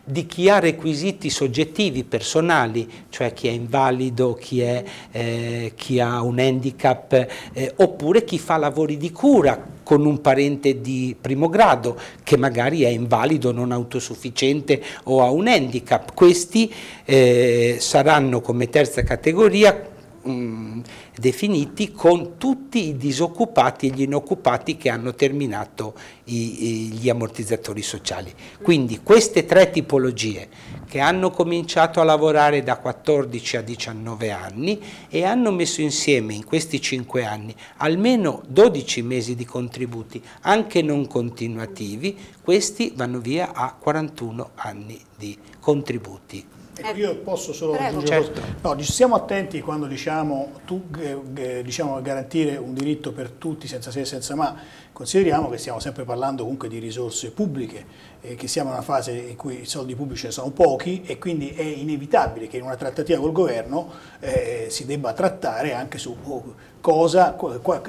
di chi ha requisiti soggettivi, personali, cioè chi è invalido, chi, è, eh, chi ha un handicap, eh, oppure chi fa lavori di cura con un parente di primo grado che magari è invalido, non autosufficiente o ha un handicap. Questi eh, saranno come terza categoria mh, mm, definiti con tutti i disoccupati e gli inoccupati che hanno terminato i, i, gli ammortizzatori sociali. Quindi queste tre tipologie che hanno cominciato a lavorare da 14 a 19 anni e hanno messo insieme in questi 5 anni almeno 12 mesi di contributi, anche non continuativi, questi vanno via
a 41 anni di contributi eh, ecco, io posso solo aggiungere certo. no, siamo attenti quando diciamo, tu, eh, eh, diciamo, garantire un diritto per tutti senza se e senza ma, consideriamo che stiamo sempre parlando comunque di risorse pubbliche, eh, che siamo in una fase in cui i soldi pubblici ne sono pochi e quindi è inevitabile che in una trattativa col governo eh, si debba trattare anche su oh, cosa,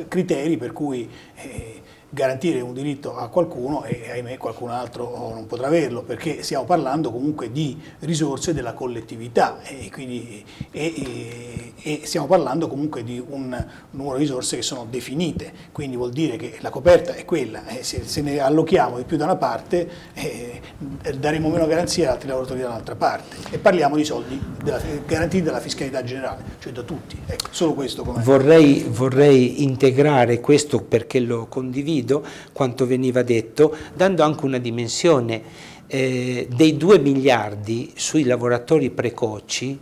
criteri per cui garantire un diritto a qualcuno e ahimè qualcun altro oh, non potrà averlo perché stiamo parlando comunque di risorse della collettività e, quindi, e, e, stiamo parlando comunque di un numero di risorse che sono definite quindi vuol dire che la coperta è quella eh, se, se, ne allochiamo di più da una parte eh, daremo meno garanzie ad altri lavoratori dall'altra parte e parliamo di soldi della, garantiti dalla fiscalità generale cioè da tutti ecco, solo questo
vorrei, vorrei integrare questo perché lo condivido condivido quanto veniva detto, dando anche una dimensione eh, dei 2 miliardi sui lavoratori precoci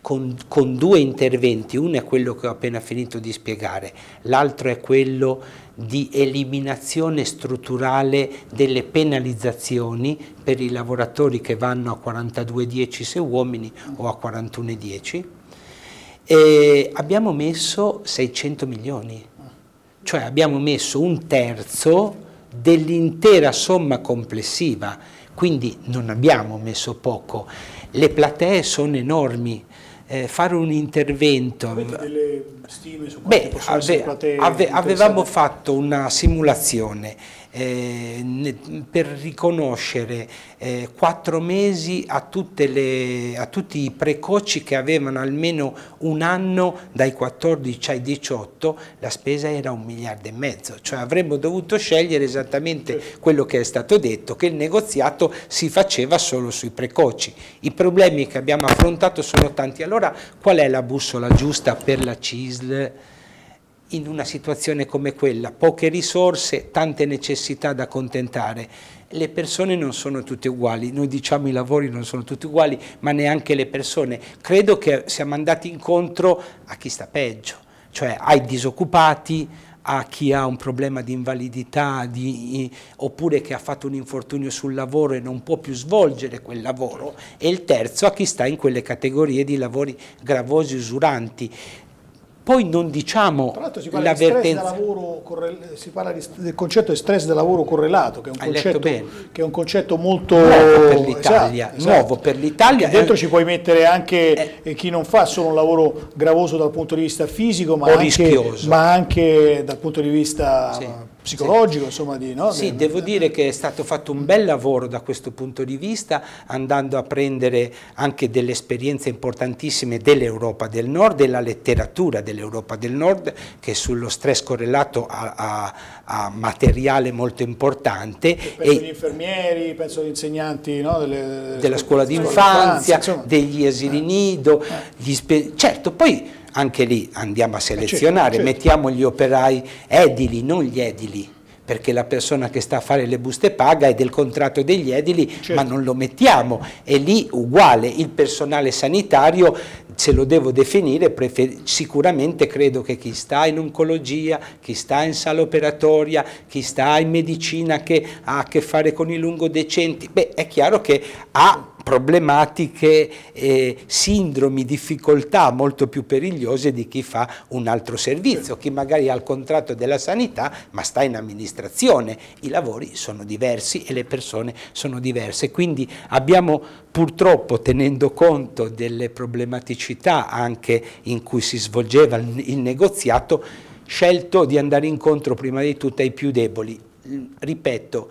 con, con, due interventi, uno è quello che ho appena finito di spiegare, l'altro è quello di eliminazione strutturale delle penalizzazioni per i lavoratori che vanno a 42,10 se uomini o a 41,10. abbiamo messo 600 milioni cioè abbiamo messo un terzo dell'intera somma complessiva, quindi non abbiamo messo poco. Le platee sono enormi, eh, fare un intervento... Avete
delle stime su quante Beh, ave, ave, avevamo
fatto una simulazione eh, per riconoscere eh, quattro mesi a, le, a, tutti i precoci che avevano almeno un anno dai 14 ai 18 la spesa era un miliardo e mezzo, cioè avremmo dovuto scegliere esattamente quello che è stato detto, che il negoziato si faceva solo sui precoci. I problemi che abbiamo affrontato sono tanti, allora qual è la bussola giusta per la CISL? in una situazione come quella, poche risorse, tante necessità da contentare. Le persone non sono tutte uguali, noi diciamo i lavori non sono tutti uguali, ma neanche le persone. Credo che siamo andati incontro a chi sta peggio, cioè ai disoccupati, a chi ha un problema di invalidità di, oppure che ha fatto un infortunio sul lavoro e non può più svolgere quel lavoro e il terzo a chi sta in quelle categorie di lavori
gravosi e usuranti poi non diciamo l'avvertenza. Si parla di, del concetto di stress del lavoro correlato, che è un, concetto, che è un concetto, molto nuovo per esatto, l'Italia. Esatto, esatto. Per dentro è... Eh, ci puoi mettere anche eh, eh, chi non fa solo un lavoro gravoso dal punto di vista fisico, ma, anche, ma anche, dal punto di vista... Sì psicologico, insomma. Di, no? Sì, devo
dire che è stato fatto un bel lavoro da questo punto di vista, andando a prendere anche delle esperienze importantissime dell'Europa del Nord e la letteratura dell'Europa del Nord, che sullo stress correlato a, ha, ha materiale molto importante. E penso agli
infermieri, penso agli insegnanti no? delle, della scuola d'infanzia,
degli asili eh. nido, eh. eh. certo, poi anche lì andiamo a eh, certo, selezionare, certo, certo. mettiamo gli operai edili, non gli edili perché la persona che sta a fare le buste paga è del contratto degli edili, certo. ma non lo mettiamo. è lì uguale, il personale sanitario, se lo devo definire, sicuramente credo che chi sta in oncologia, chi sta in sala operatoria, chi sta in medicina che ha a che fare con i lungodecenti, beh è chiaro che ha problematiche, eh, sindromi, difficoltà molto più perigliose di chi fa un altro servizio, chi magari ha il contratto della sanità ma sta in amministrazione, i lavori sono diversi e le persone sono diverse, quindi abbiamo purtroppo tenendo conto delle problematicità anche in cui si svolgeva il negoziato, scelto di andare incontro prima di tutto ai più deboli. Ripeto,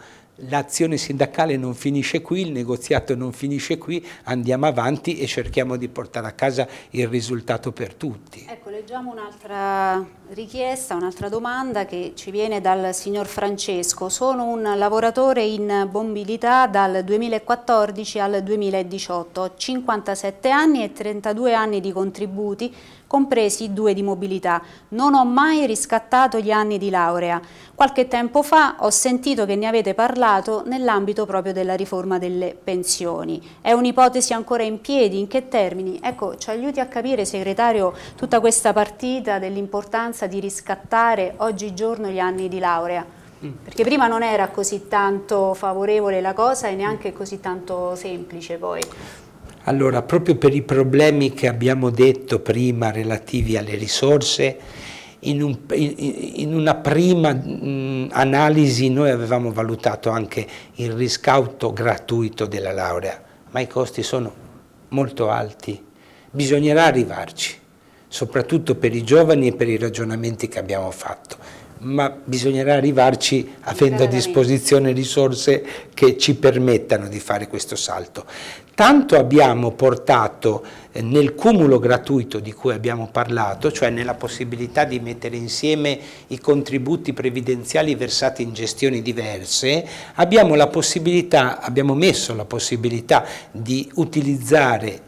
l'azione sindacale non finisce qui, il negoziato non finisce qui, andiamo avanti e cerchiamo di portare a casa il risultato per tutti. Ecco,
leggiamo un'altra richiesta, un'altra domanda che ci viene dal signor Francesco. Sono un lavoratore in bombilità dal 2014 al 2018, 57 anni e 32 anni di contributi compresi due di mobilità. Non ho mai riscattato gli anni di laurea. Qualche tempo fa ho sentito che ne avete parlato nell'ambito proprio della riforma delle pensioni. È un'ipotesi ancora in piedi? In che termini? Ecco, ci aiuti a capire, segretario, tutta questa partita dell'importanza di riscattare oggigiorno gli anni di laurea. Mm. Perché prima non era così tanto favorevole la cosa e neanche così tanto semplice poi.
Allora, proprio per i problemi che abbiamo detto prima relativi alle risorse, in, un, in una prima mh, analisi noi avevamo valutato anche il riscatto gratuito della laurea, ma i costi sono molto alti, bisognerà arrivarci, soprattutto per i giovani e per i ragionamenti che abbiamo fatto ma bisognerà arrivarci avendo a disposizione risorse che ci permettano di fare questo salto. Tanto abbiamo portato eh, nel cumulo gratuito di cui abbiamo parlato, cioè nella possibilità di mettere insieme i contributi previdenziali versati in gestioni diverse, abbiamo, abbiamo messo la possibilità di utilizzare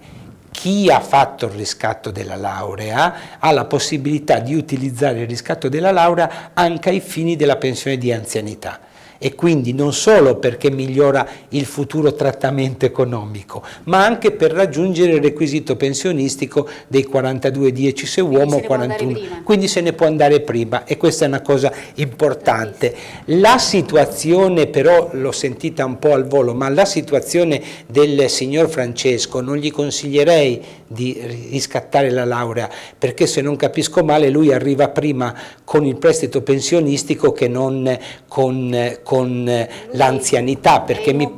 chi ha fatto il riscatto della laurea ha la possibilità di utilizzare il riscatto della laurea anche ai fini della pensione di anzianità e quindi non solo perché migliora il futuro trattamento economico, ma anche per raggiungere il requisito pensionistico dei 42,10 se uomo, o 41. Quindi se ne può andare prima e questa è una cosa importante. La situazione però, l'ho sentita un po' al volo, ma la situazione del signor Francesco non gli consiglierei di riscattare la laurea perché se non capisco male lui arriva prima con il prestito pensionistico che non con con eh, l'anzianità perché mi...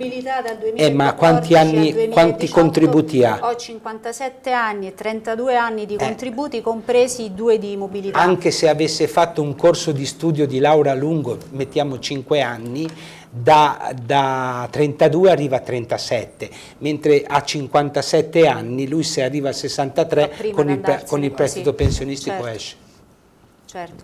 Eh, ma quanti, anni, quanti contributi ha? Ho 57 anni e 32 anni di eh. contributi eh. compresi due di mobilità. Anche
se avesse fatto un corso di studio di laurea Lungo, mettiamo 5 anni, da, da, 32 arriva a 37, mentre a 57 anni lui se arriva a 63
con il, con il, prestito pensionistico certo. esce. Certo.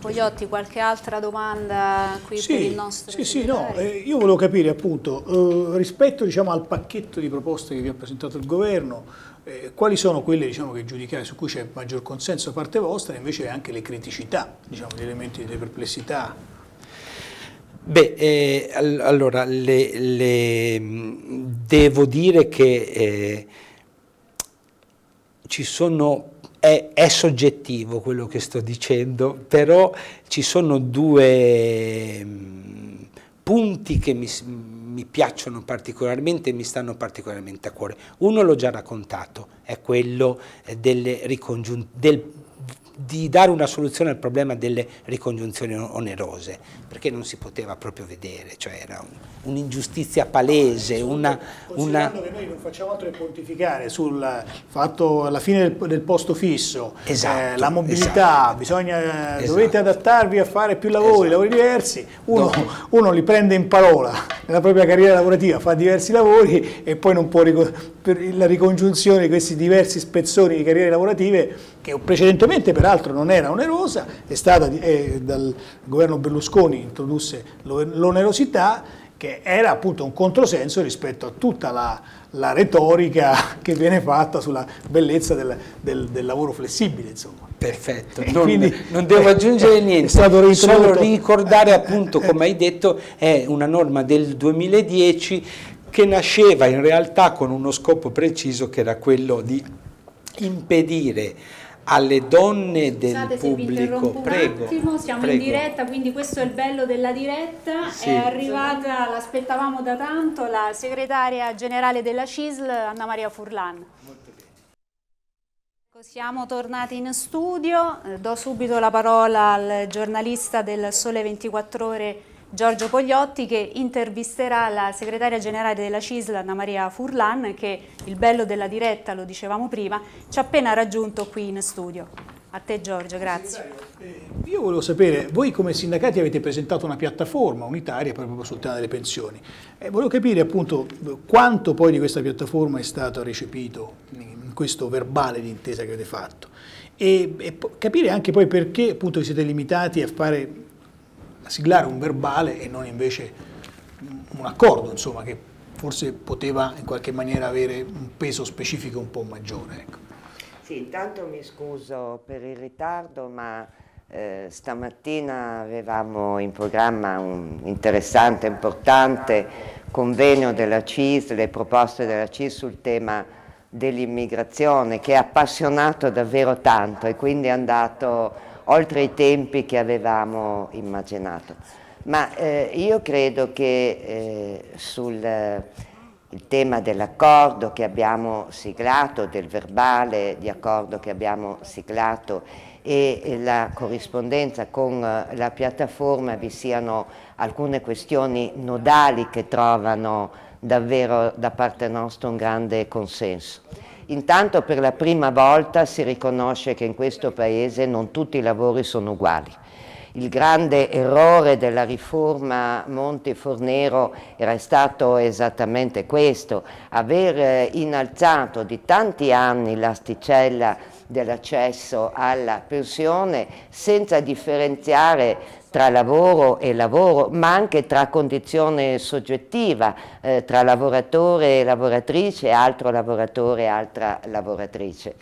Pogliotti, qualche altra domanda qui sì, per il nostro Sì, sì, no, eh,
io volevo capire appunto, eh, rispetto diciamo, al pacchetto di proposte che vi ha presentato il Governo, eh, quali sono quelle diciamo, che giudicate, su cui c'è maggior consenso da parte vostra e invece anche le criticità, diciamo, gli elementi delle perplessità?
Beh, eh, all allora, le, le, mm, devo dire che eh, ci sono è, è, soggettivo quello che sto dicendo, però ci sono due mm, punti che mi, mi piacciono particolarmente e mi stanno particolarmente a cuore. Uno l'ho già raccontato, è quello eh, delle ricongiunzioni di dare una soluzione al problema delle ricongiunzioni onerose, perché non si poteva proprio vedere, cioè era un'ingiustizia un
palese. Una, una... che noi non facciamo altro che pontificare sul fatto alla fine del, del posto fisso, esatto, eh, la esatto. mobilità, esatto, bisogna, esatto. dovete adattarvi a fare più lavori, esatto. lavori diversi, uno, uno, li prende in parola nella propria carriera lavorativa, fa diversi lavori e poi non può, per la ricongiunzione di questi diversi spezzoni di carriere lavorative che precedentemente peraltro non era onerosa, è stata eh, dal governo Berlusconi introdusse l'onerosità che era appunto un controsenso rispetto a tutta la, la retorica che viene fatta sulla bellezza del, del, del lavoro flessibile. Insomma.
Perfetto, non, quindi, non, devo aggiungere eh, niente, solo introdotto... ricordare appunto come hai detto è una norma del 2010 che nasceva in realtà con uno scopo preciso che era quello di impedire alle donne del Scusate pubblico. prego, attimo, siamo prego. in diretta,
quindi questo è il bello della diretta. Sì. È arrivata, l'aspettavamo da tanto, la segretaria generale della CISL, Anna Maria Furlan. Ecco, siamo tornati in studio, do subito la parola al giornalista del Sole 24 Ore Giorgio Pogliotti che intervisterà la segretaria generale della CISL Anna Maria Furlan che il bello della diretta, lo dicevamo prima, ci ha appena raggiunto qui in studio. A te Giorgio, grazie.
Eh, io volevo sapere, voi come sindacati avete presentato una piattaforma unitaria proprio sul tema delle pensioni. Eh, volevo capire appunto quanto poi di questa piattaforma è stato recepito in questo verbale d'intesa che avete fatto e, e capire anche poi perché appunto vi siete limitati a fare siglare un verbale e non invece un accordo, insomma, che forse poteva in qualche maniera avere un peso specifico un po' maggiore. Ecco.
Sì, intanto mi scuso per il ritardo, ma eh, stamattina avevamo in programma un interessante, importante convegno della CIS, le proposte della CIS sul tema dell'immigrazione, che è appassionato davvero tanto e quindi è andato oltre i tempi che avevamo immaginato. Ma eh, io credo che eh, sul eh, tema dell'accordo che abbiamo siglato, del verbale di accordo che abbiamo siglato e la corrispondenza con eh, la piattaforma vi siano alcune questioni nodali che trovano davvero da parte nostra un grande consenso. Intanto per la prima volta si riconosce che in questo Paese non tutti i lavori sono uguali. Il grande errore della riforma Monti-Fornero era stato esattamente questo, aver eh, innalzato di tanti anni l'asticella dell'accesso alla pensione senza differenziare tra lavoro e lavoro, ma anche tra condizione soggettiva, eh, tra lavoratore e lavoratrice, altro lavoratore e altra lavoratrice.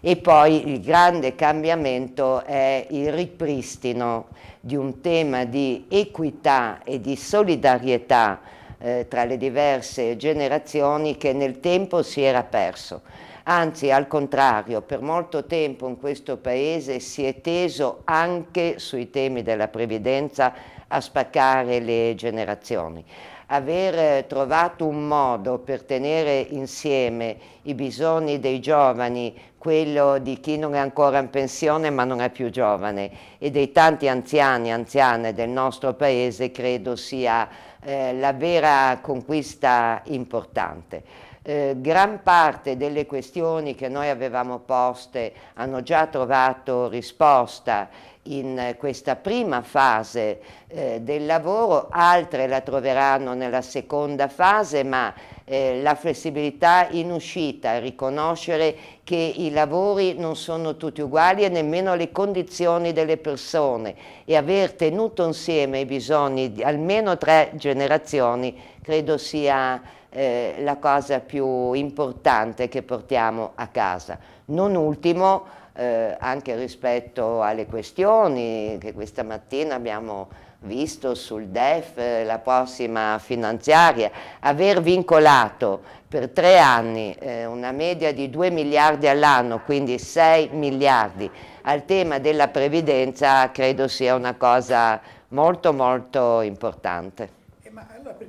E poi il grande cambiamento è il ripristino di un tema di equità e di solidarietà eh, tra le diverse generazioni che nel tempo si era perso anzi al contrario per molto tempo in questo Paese si è teso anche sui temi della previdenza a spaccare le generazioni aver eh, trovato un modo per tenere insieme i bisogni dei giovani, quello di chi non è ancora in pensione ma non è più giovane e dei tanti anziani e anziane del nostro paese credo sia eh, la vera conquista importante. Eh, gran parte delle questioni che noi avevamo poste hanno già trovato risposta in questa prima fase eh, del lavoro, altre la troveranno nella seconda fase, ma eh, la flessibilità in uscita, riconoscere che i lavori non sono tutti uguali e nemmeno le condizioni delle persone e aver tenuto insieme i bisogni di almeno tre generazioni credo sia eh, la cosa più importante che portiamo a casa. Non ultimo, eh, anche rispetto alle questioni che questa mattina abbiamo visto sul DEF, eh, la prossima finanziaria, aver vincolato per tre anni eh, una media di 2 miliardi all'anno, quindi 6 miliardi, al tema della previdenza credo sia una cosa molto molto importante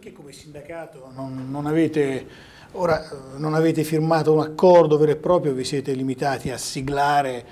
perché come sindacato
non, non, avete,
ora, eh, non avete firmato un accordo vero e proprio, vi siete limitati a siglare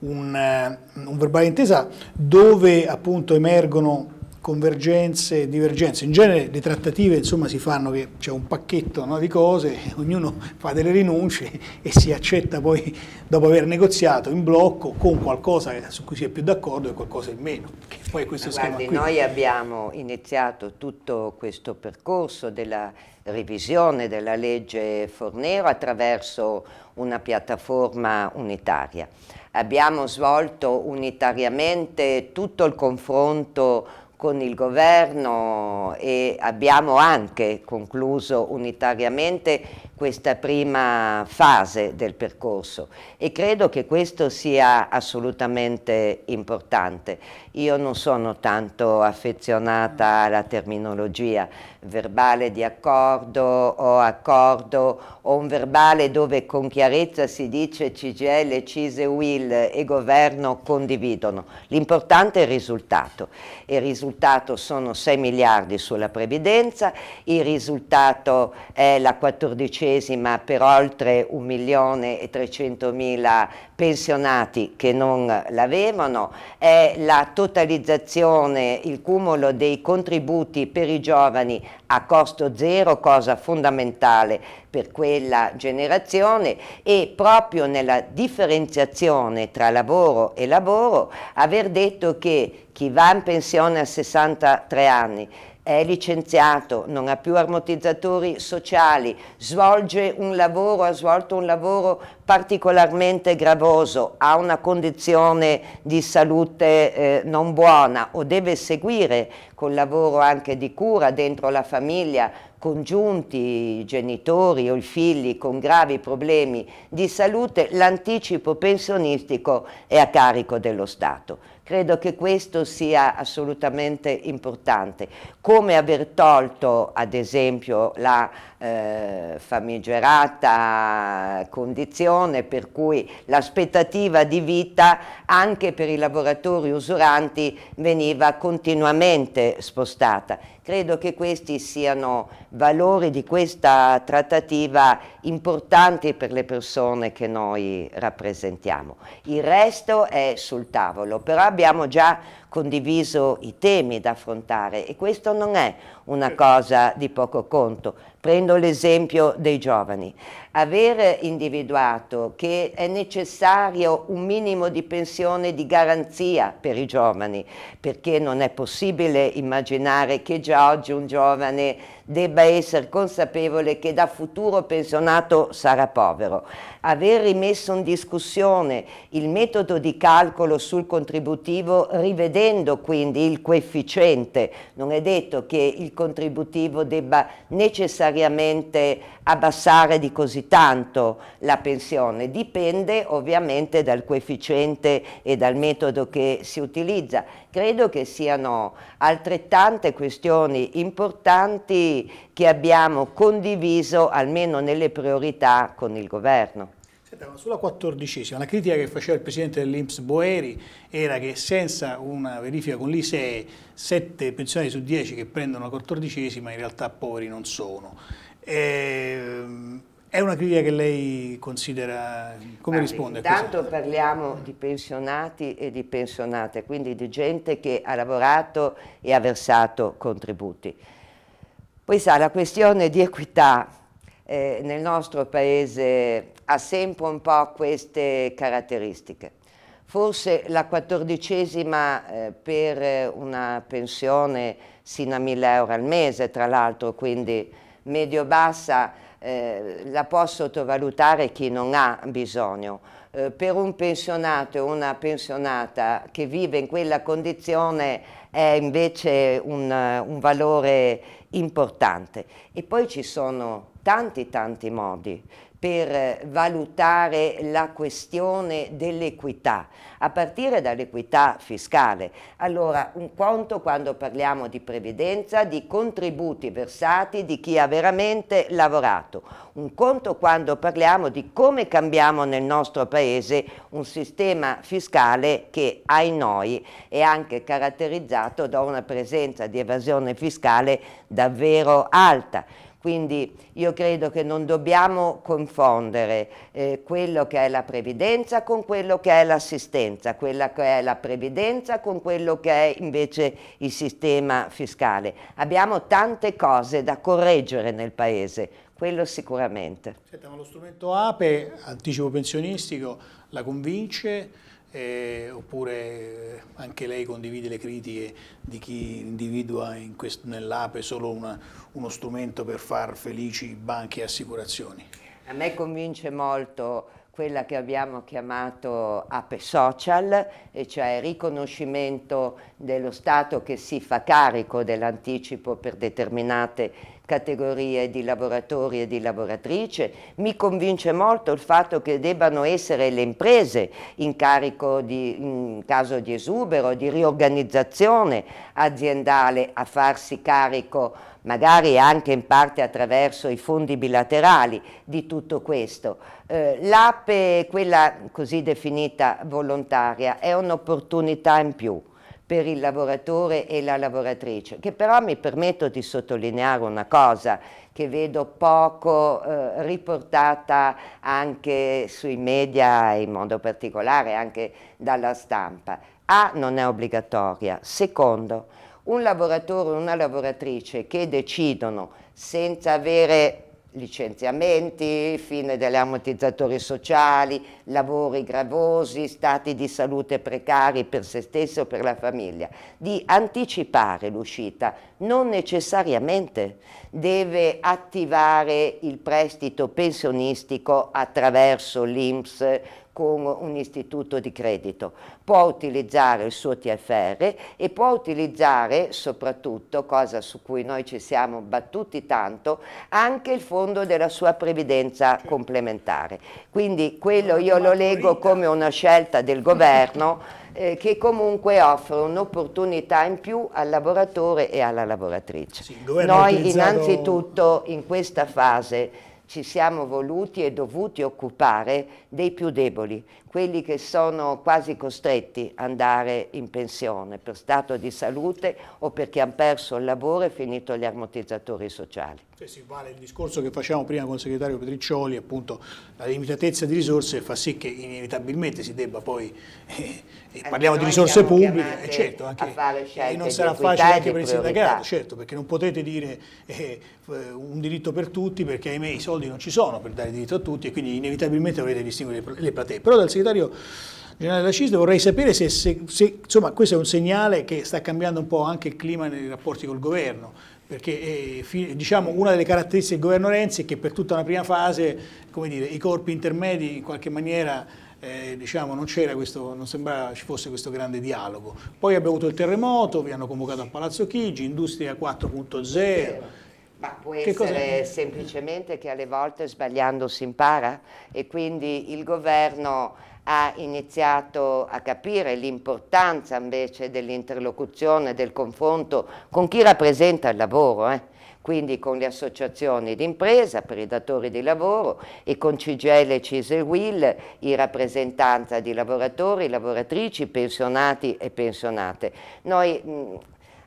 un, eh, un verbale intesa dove appunto emergono convergenze, e divergenze. In genere le trattative insomma, si fanno che c'è un pacchetto no, di cose, ognuno fa delle rinunce e si accetta poi dopo aver negoziato in blocco con qualcosa su cui si è più d'accordo e qualcosa in meno. Che poi questo Guardi, qui... noi abbiamo
iniziato tutto questo percorso della revisione della legge Fornero attraverso una piattaforma unitaria. Abbiamo svolto unitariamente tutto il confronto con il governo e abbiamo anche concluso unitariamente questa prima fase del percorso e credo che questo sia assolutamente importante. Io non sono tanto affezionata alla terminologia verbale di accordo o accordo o un verbale dove con chiarezza si dice CGL, CISE, UIL e governo condividono. L'importante è il risultato. Il risultato sono 6 miliardi sulla previdenza, il risultato è la quattordicesima per oltre 1 milione e 300 mila pensionati che non l'avevano, è la totalità totalizzazione, il cumulo dei contributi per i giovani a costo zero, cosa fondamentale per quella generazione e proprio nella differenziazione tra lavoro e lavoro aver detto che chi va in pensione a 63 anni è licenziato, non ha più ammortizzatori sociali, svolge un lavoro, ha svolto un lavoro particolarmente gravoso, ha una condizione di salute eh, non buona o deve seguire col lavoro anche di cura dentro la famiglia, congiunti, genitori o i figli con gravi problemi di salute, l'anticipo pensionistico è a carico dello Stato. Credo che questo sia assolutamente importante. Come aver tolto, ad esempio, la eh, famigerata condizione per cui l'aspettativa di vita anche per i lavoratori usuranti veniva continuamente spostata. Credo che questi siano valori di questa trattativa importanti per le persone che noi rappresentiamo. Il resto è sul tavolo, però abbiamo già condiviso i temi da affrontare e questo non è una cosa di poco conto. Prendo l'esempio dei giovani. Aver individuato che è necessario un minimo di pensione di garanzia per i giovani, perché non è possibile immaginare che già oggi un giovane debba essere consapevole che da futuro pensionato sarà povero. Aver rimesso in discussione il metodo di calcolo sul contributivo rivedendo quindi il coefficiente, non è detto che il contributivo debba necessariamente abbassare di così tanto la pensione, dipende ovviamente dal coefficiente e dal metodo che si utilizza. Credo che siano altrettante questioni importanti che abbiamo condiviso almeno nelle priorità con il governo.
sulla quattordicesima, la critica che faceva il presidente dell'Inps Boeri era che senza una verifica con l'ISEE 7 pensionari su 10 che prendono la quattordicesima in realtà poveri non sono. Ehm, è una critica che lei considera, come Vabbè, risponde? Intanto
parliamo di pensionati e di pensionate, quindi di gente che ha lavorato e ha versato contributi. Poi sa, la questione di equità eh, nel nostro paese ha sempre un po' queste caratteristiche. Forse la quattordicesima eh, per una pensione sino a 1000 euro al mese, tra l'altro, quindi medio-bassa, eh, la può sottovalutare chi non ha bisogno. Eh, per un pensionato e una pensionata che vive in quella condizione è invece un, eh, un valore importante. E poi ci sono tanti tanti modi per valutare la questione dell'equità, a partire dall'equità fiscale. Allora, un conto quando parliamo di previdenza, di contributi versati di chi ha veramente lavorato, un conto quando parliamo di come cambiamo nel nostro Paese un sistema fiscale che, ai noi, è anche caratterizzato da una presenza di evasione fiscale davvero alta. Quindi io credo che non dobbiamo confondere eh, quello che è la previdenza con quello che è l'assistenza, quella che è la previdenza con quello che è invece il sistema fiscale. Abbiamo tante cose da correggere nel Paese, quello sicuramente.
Senta, ma lo strumento APE, anticipo pensionistico, la convince? eh, oppure anche lei condivide le critiche di chi individua in nell'APE solo una, uno strumento per far felici banche e assicurazioni?
A me convince molto quella che abbiamo chiamato APE social, e cioè riconoscimento dello Stato che si fa carico dell'anticipo per determinate categorie di lavoratori e di lavoratrici, mi convince molto il fatto che debbano essere le imprese in carico di, in caso di esubero, di riorganizzazione aziendale a farsi carico magari anche in parte attraverso i fondi bilaterali di tutto questo. Eh, L'APE, quella così definita volontaria, è un'opportunità in più per il lavoratore e la lavoratrice, che però mi permetto di sottolineare una cosa che vedo poco eh, riportata anche sui media, in modo particolare anche dalla stampa. A non è obbligatoria. Secondo, un lavoratore o una lavoratrice che decidono senza avere licenziamenti, fine degli ammortizzatori sociali, lavori gravosi, stati di salute precari per se stesso o per la famiglia, di anticipare l'uscita, non necessariamente deve attivare il prestito pensionistico attraverso l'INPS con un istituto di credito, può utilizzare il suo TFR e può utilizzare soprattutto, cosa su cui noi ci siamo battuti tanto, anche il fondo della sua previdenza complementare. Quindi quello io lo leggo come una scelta del governo eh, che comunque offre un'opportunità in più al lavoratore e alla lavoratrice. Sì, noi innanzitutto in questa fase ci siamo voluti e dovuti occupare dei più deboli, quelli che sono quasi costretti ad andare in pensione per stato di salute o perché hanno perso il lavoro e finito gli ammortizzatori sociali. Cioè, sì, vale il discorso che facciamo
prima con il segretario Petriccioli, appunto la limitatezza di risorse fa sì che inevitabilmente si debba poi, eh, eh, eh parliamo di risorse pubbliche, eh, certo, anche, e non sarà facile anche per il sindacato, certo, perché non potete dire eh, eh, un diritto per tutti perché ahimè i soldi non ci sono per dare diritto a tutti e quindi inevitabilmente dovrete distinguere le platee. Però dal segretario generale della CISL vorrei sapere se, se, se insomma, questo è un segnale che sta cambiando un po' anche il clima nei rapporti col governo perché eh, diciamo, una delle caratteristiche del governo Renzi è che per tutta una prima fase dire, i corpi intermedi in qualche maniera eh, diciamo, non, questo, non, sembrava ci fosse questo grande dialogo. Poi abbiamo avuto il terremoto, vi hanno convocato a Palazzo Chigi, Industria 4.0
ma può che essere semplicemente che alle volte sbagliando si impara e quindi il governo ha iniziato a capire l'importanza invece dell'interlocuzione, del confronto con chi rappresenta il lavoro. Eh? quindi con le associazioni d'impresa per i datori di lavoro e con CGL, e WIL, in rappresentanza di lavoratori, lavoratrici, pensionati e pensionate. Noi mh,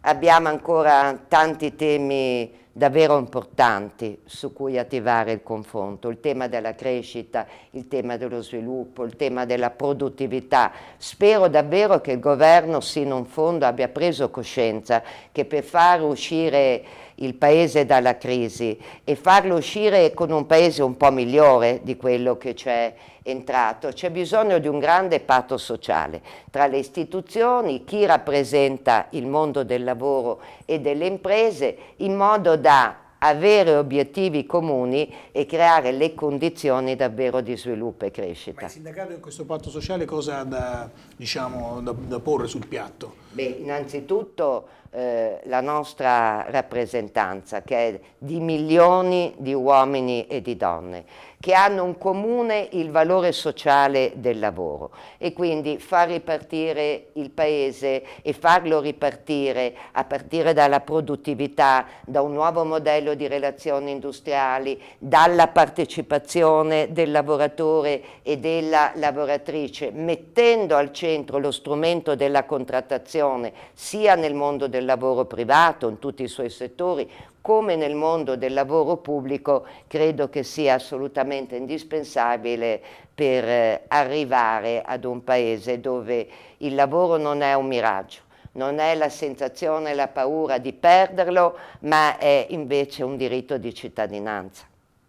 abbiamo ancora tanti temi davvero importanti su cui attivare il confronto, il tema della crescita, il tema dello sviluppo, il tema della produttività. Spero davvero che il governo sino in fondo abbia preso coscienza che per far uscire il paese dalla crisi e farlo uscire con un paese un po' migliore di quello che c'è entrato, c'è bisogno di un grande patto sociale tra le istituzioni, chi rappresenta il mondo del lavoro e delle imprese in modo da avere obiettivi comuni e creare le condizioni davvero di sviluppo e crescita. Ma il
sindacato in questo patto sociale cosa ha da, diciamo, da, da porre sul piatto?
Beh, innanzitutto eh, la nostra rappresentanza, che è di milioni di uomini e di donne, che hanno in comune il valore sociale del lavoro e quindi far ripartire il paese e farlo ripartire a partire dalla produttività, da un nuovo modello di relazioni industriali, dalla partecipazione del lavoratore e della lavoratrice, mettendo al centro lo strumento della contrattazione sia nel mondo del del lavoro privato, in tutti i suoi settori, come nel mondo del lavoro pubblico, credo che sia assolutamente indispensabile per eh, arrivare ad un paese dove il lavoro non è un miraggio, non è la sensazione, la paura di perderlo, ma è invece un diritto di cittadinanza.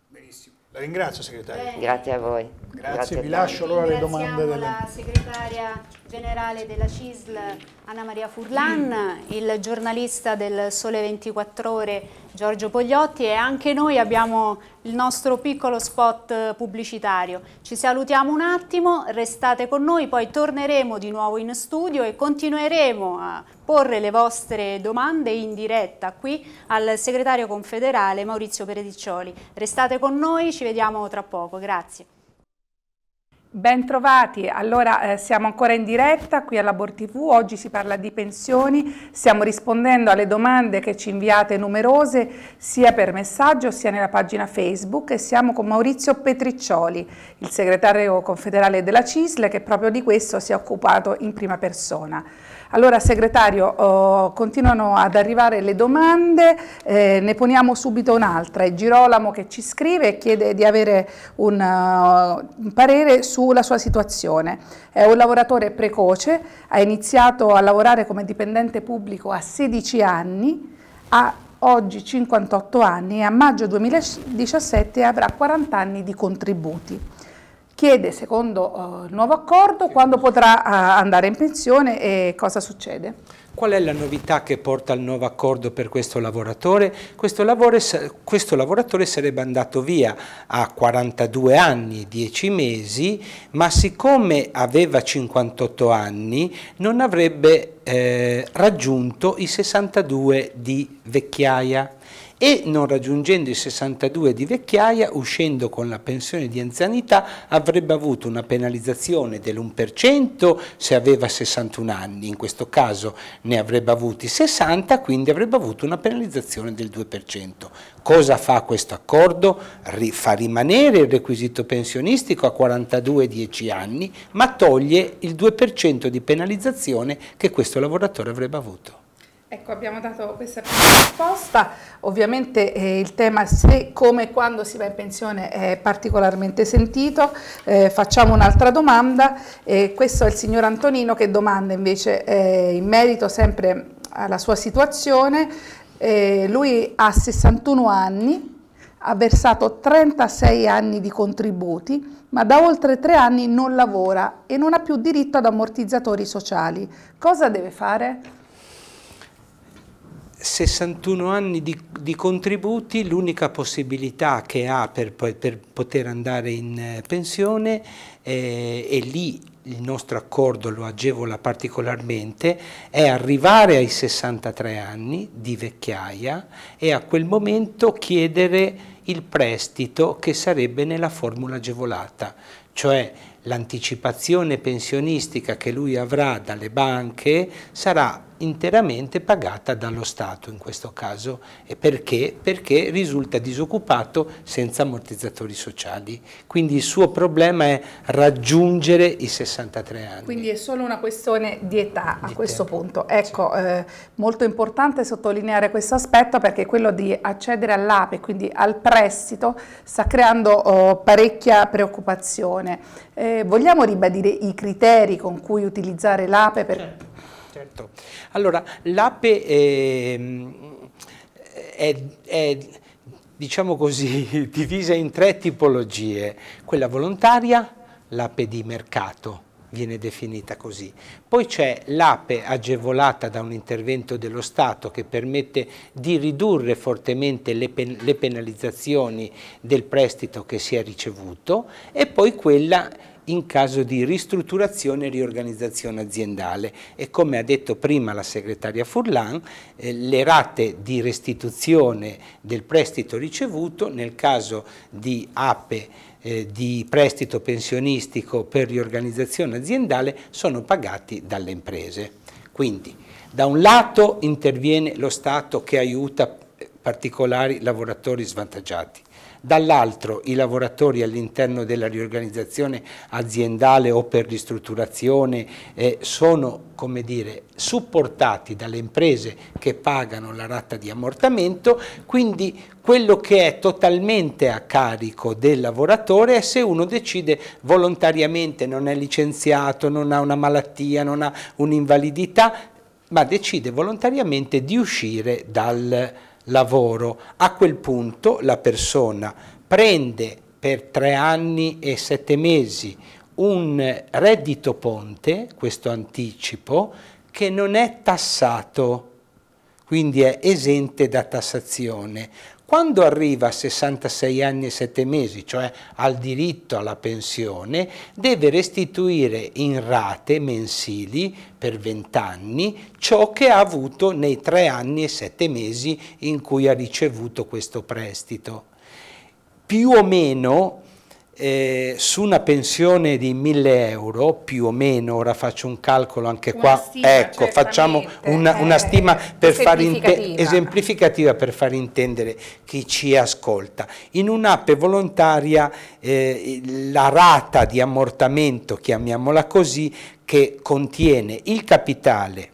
Benissimo, la ringrazio segretario.
Grazie a voi. Grazie, vi lascio allora le domande. Delle... la
segretaria generale della CISL Anna Maria Furlan, mm. il giornalista del Sole 24 Ore Giorgio Pogliotti e anche noi abbiamo il nostro piccolo spot pubblicitario. Ci salutiamo un attimo, restate con noi, poi torneremo di nuovo in studio e continueremo a porre le vostre domande in diretta qui al segretario confederale Maurizio Perediccioli. Restate con noi, ci vediamo tra poco. Grazie.
Bentrovati, allora eh, siamo ancora in diretta qui a Labor TV, oggi si parla di pensioni, stiamo rispondendo alle domande che ci inviate numerose sia per messaggio sia nella pagina Facebook e siamo con Maurizio Petriccioli, il segretario confederale della CISL che proprio di questo si è occupato in prima persona. Allora segretario, oh, continuano ad arrivare le domande, eh, ne poniamo subito un'altra. È Girolamo che ci scrive e chiede di avere un, uh, un parere sulla sua situazione. È un lavoratore precoce, ha iniziato a lavorare come dipendente pubblico a 16 anni, ha oggi 58 anni e a maggio 2017 avrà 40 anni di contributi chiede, secondo eh, il nuovo accordo, quando potrà eh, andare in pensione e cosa succede.
Qual è la novità che porta il nuovo accordo per questo lavoratore? Questo, lavoro, questo, lavoratore sarebbe andato via a 42 anni, 10 mesi, ma siccome aveva 58 anni non avrebbe eh, raggiunto i 62 di vecchiaia e non raggiungendo i 62 di vecchiaia, uscendo con la pensione di anzianità, avrebbe avuto una penalizzazione dell'1% se aveva 61 anni, in questo caso ne avrebbe avuti 60, quindi avrebbe avuto una penalizzazione del 2%. Cosa fa questo accordo? Fa rimanere il requisito pensionistico a 42-10 anni, ma toglie il 2% di penalizzazione che questo lavoratore avrebbe avuto.
Ecco, abbiamo dato questa prima risposta. Ovviamente eh, il tema se, come e quando si va in pensione è particolarmente sentito. Eh, facciamo un'altra domanda. Eh, questo è il signor Antonino che domanda invece eh, in merito sempre alla sua situazione. Eh, lui ha 61 anni, ha versato 36 anni di contributi, ma da oltre tre anni non lavora e non ha più diritto ad ammortizzatori sociali. Cosa deve fare?
61 anni di, di contributi, l'unica possibilità che ha per, per, poter andare in eh, pensione eh, e lì il nostro accordo lo agevola particolarmente, è arrivare ai 63 anni di vecchiaia e a quel momento chiedere il prestito che sarebbe nella formula agevolata, cioè l'anticipazione pensionistica che lui avrà dalle banche sarà interamente pagata dallo Stato in questo caso. E perché? Perché risulta disoccupato senza ammortizzatori sociali. Quindi il suo problema è raggiungere i 63 anni.
Quindi è solo una questione di età di a questo tempo. punto. Ecco, sì. eh, molto importante sottolineare questo aspetto perché quello di accedere all'APE, quindi al prestito, sta creando oh, parecchia preoccupazione. Eh, vogliamo ribadire i criteri con cui utilizzare l'APE per... Certo
Certo. Allora, l'APE è, ehm, è, è diciamo così, divisa in tre tipologie, quella volontaria, l'ape di mercato, viene definita così. Poi c'è l'ape agevolata da un intervento dello Stato che permette di ridurre fortemente le, pen le penalizzazioni del prestito che si è ricevuto e poi quella in caso di ristrutturazione e riorganizzazione aziendale e come ha detto prima la segretaria Furlan eh, le rate di restituzione del prestito ricevuto nel caso di APE eh, di prestito pensionistico per riorganizzazione aziendale sono pagati dalle imprese. Quindi da un lato interviene lo Stato che aiuta eh, particolari lavoratori svantaggiati, dall'altro i lavoratori all'interno della riorganizzazione aziendale o per ristrutturazione eh, sono come dire, supportati dalle imprese che pagano la ratta di ammortamento, quindi quello che è totalmente a carico del lavoratore è se uno decide volontariamente, non è licenziato, non ha una malattia, non ha un'invalidità, ma decide volontariamente di uscire dal lavoro. A quel punto la persona prende per tre anni e sette mesi un reddito ponte, questo anticipo, che non è tassato, quindi è esente da tassazione. Quando arriva a 66 anni e 7 mesi, cioè al diritto alla pensione, deve restituire in rate mensili per 20 anni ciò che ha avuto nei 3 anni e 7 mesi in cui ha ricevuto questo prestito. Più o meno eh, su una pensione di 1000 euro, più o meno, ora faccio un calcolo anche qua, stima, ecco, facciamo una, una eh, stima per far esemplificativa per far intendere chi ci ascolta. In un'app volontaria eh, la rata di ammortamento, chiamiamola così, che contiene il capitale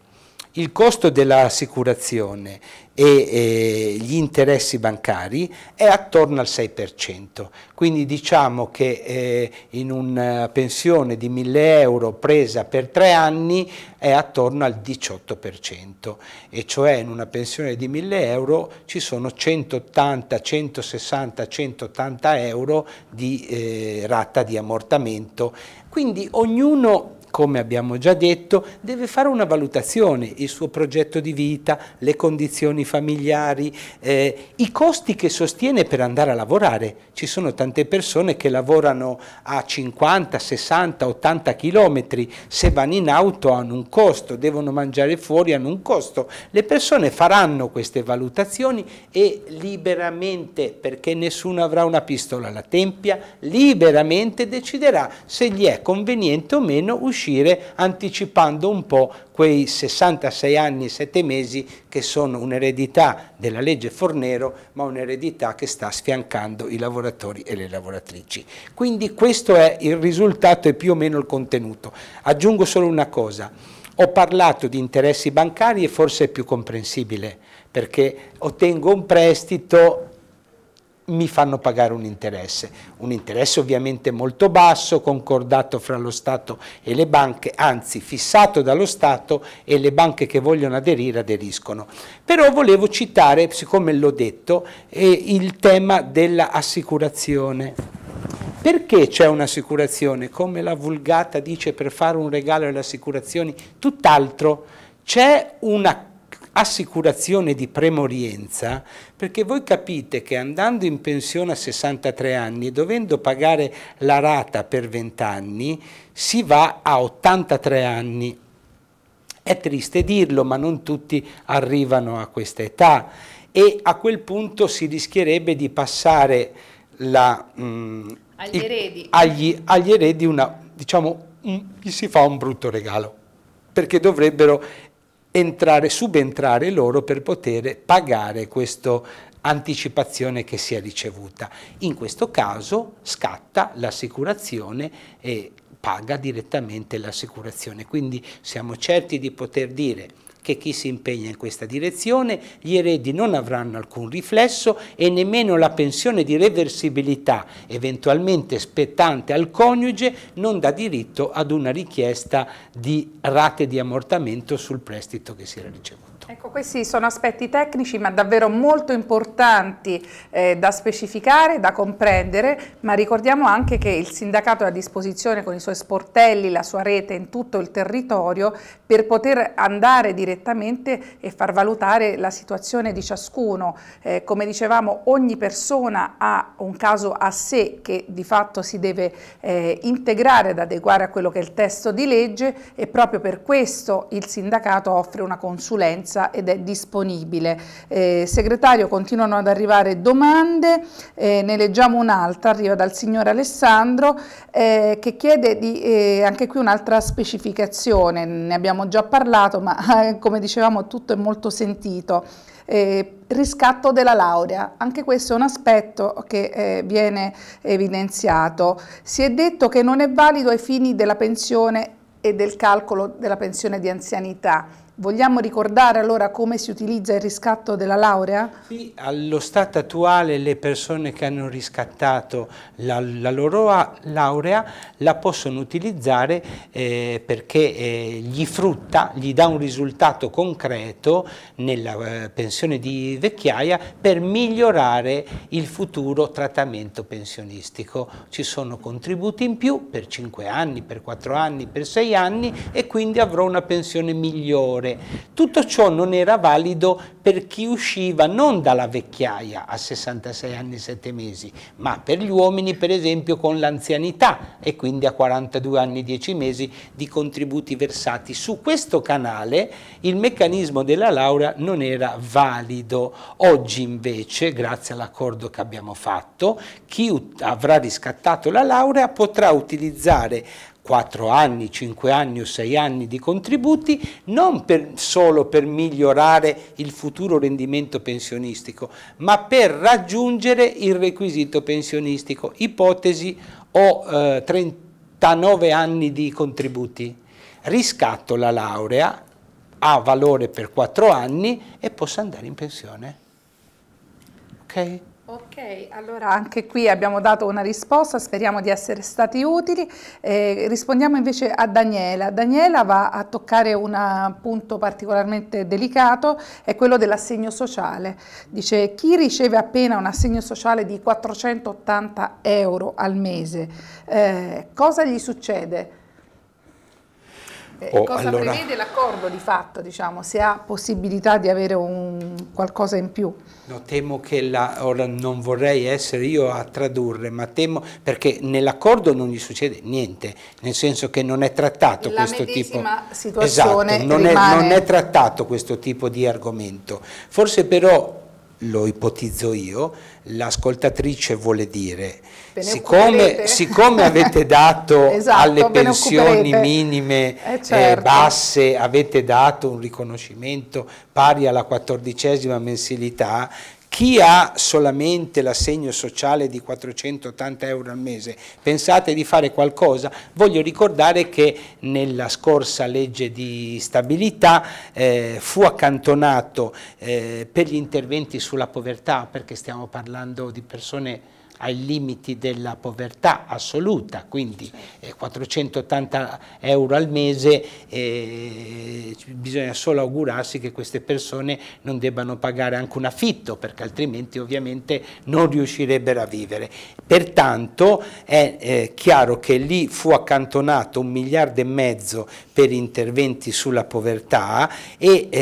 il costo dell'assicurazione e, e, gli interessi bancari è attorno al 6%, quindi diciamo che eh, in una pensione di 1000 euro presa per tre anni è attorno al 18%, e cioè in una pensione di 1000 euro ci sono 180, 160, 180 euro di eh, rata di ammortamento, quindi ognuno come abbiamo già detto, deve fare una valutazione, il suo progetto di vita, le condizioni familiari, eh, i costi che sostiene per andare a lavorare. Ci sono tante persone che lavorano a 50, 60, 80 chilometri, se vanno in auto hanno un costo, devono mangiare fuori hanno un costo. Le persone faranno queste valutazioni e liberamente, perché nessuno avrà una pistola alla tempia, liberamente deciderà se gli è conveniente o meno uscire uscire anticipando un po' quei 66 anni e 7 mesi che sono un'eredità della legge Fornero, ma un'eredità che sta sfiancando i lavoratori e le lavoratrici. Quindi questo è il risultato e più o meno il contenuto. Aggiungo solo una cosa, ho parlato di interessi bancari e forse è più comprensibile perché ottengo un prestito mi fanno pagare un interesse, un interesse ovviamente molto basso, concordato fra lo Stato e le banche, anzi fissato dallo Stato e le banche che vogliono aderire aderiscono. Però volevo citare, siccome l'ho detto, eh, il tema dell'assicurazione. Perché c'è un'assicurazione? Come la vulgata dice per fare un regalo alle assicurazioni, tutt'altro. C'è una assicurazione di premorienza, perché voi capite che andando in pensione a 63 anni e dovendo pagare la rata per 20 anni, si va a 83 anni. È triste dirlo, ma non tutti arrivano a questa età e a quel punto si rischierebbe di passare la, mh, mm, agli, eredi. Agli, agli eredi una, diciamo, un, gli si fa un brutto regalo perché dovrebbero entrare, subentrare loro per poter pagare questa anticipazione che si è ricevuta. In questo caso scatta l'assicurazione e paga direttamente l'assicurazione, quindi siamo certi di poter dire che chi si impegna in questa direzione gli eredi non avranno alcun riflesso e nemmeno la pensione di reversibilità eventualmente spettante al coniuge non dà diritto ad una richiesta di rate di ammortamento sul prestito che si era ricevuto.
Certo. Ecco, questi sono aspetti tecnici ma davvero molto importanti eh, da specificare, da comprendere, ma ricordiamo anche che il sindacato è a disposizione con i suoi sportelli, la sua rete in tutto il territorio per poter andare direttamente e far valutare la situazione di ciascuno. Eh, come dicevamo, ogni persona ha un caso a sé che di fatto si deve eh, integrare ed adeguare a quello che è il testo di legge e proprio per questo il sindacato offre una consulenza messa ed è disponibile. Eh, segretario, continuano ad arrivare domande, eh, ne leggiamo un'altra, arriva dal signor Alessandro eh, che chiede di, eh, anche qui un'altra specificazione, ne abbiamo già parlato ma come dicevamo tutto è molto sentito. Eh, riscatto della laurea, anche questo è un aspetto che eh, viene evidenziato. Si è detto che non è valido ai fini della pensione e del calcolo della pensione di anzianità. Vogliamo ricordare allora come si utilizza il riscatto della laurea? Sì,
allo stato attuale le persone che hanno riscattato la, la loro laurea la possono utilizzare eh, perché eh, gli frutta, gli dà un risultato concreto nella eh, pensione di vecchiaia per migliorare il futuro trattamento pensionistico. Ci sono contributi in più per 5 anni, per 4 anni, per 6 anni e quindi avrò una pensione migliore ore. Tutto ciò non era valido per chi usciva non dalla vecchiaia a 66 anni e 7 mesi, ma per gli uomini per esempio con l'anzianità e quindi a 42 anni e 10 mesi di contributi versati. Su questo canale il meccanismo della laurea non era valido. Oggi invece, grazie all'accordo che abbiamo fatto, chi avrà riscattato la laurea potrà utilizzare 4 anni, 5 anni o 6 anni di contributi, non per, solo per migliorare il futuro rendimento pensionistico, ma per raggiungere il requisito pensionistico, ipotesi o eh, 39 anni di contributi. Riscatto la laurea, ha valore per 4 anni e posso andare in pensione. Okay?
Ok, allora anche qui abbiamo dato una risposta, speriamo di essere stati utili. Eh, rispondiamo invece a Daniela. Daniela va a toccare un punto particolarmente delicato, è quello dell'assegno sociale. Dice chi riceve appena un assegno sociale di 480 euro al mese, eh, cosa gli succede?
Eh, oh, cosa allora... prevede
l'accordo di fatto, diciamo, se ha possibilità di avere un, qualcosa in più?
No, temo che la, ora non vorrei essere io a tradurre, ma temo perché nell'accordo non gli succede niente, nel senso che non è trattato la questo tipo esatto,
situazione esatto, non, rimane... è, non è
trattato questo tipo di argomento. Forse però lo ipotizzo io, l'ascoltatrice vuole dire, siccome, siccome, avete dato esatto, alle pensioni minime eh, eh certo. eh, basse, avete dato un riconoscimento pari alla quattordicesima mensilità, chi ha solamente l'assegno sociale di 480 euro al mese, pensate di fare qualcosa? Voglio ricordare che nella scorsa legge di stabilità eh, fu accantonato eh, per gli interventi sulla povertà, perché stiamo parlando di persone ai limiti della povertà assoluta, quindi 480 eh, euro al mese, eh, bisogna solo augurarsi che queste persone non debbano pagare anche un affitto, perché altrimenti ovviamente non riuscirebbero a vivere. Pertanto è eh, chiaro che lì fu accantonato un miliardo e mezzo per interventi sulla povertà e eh,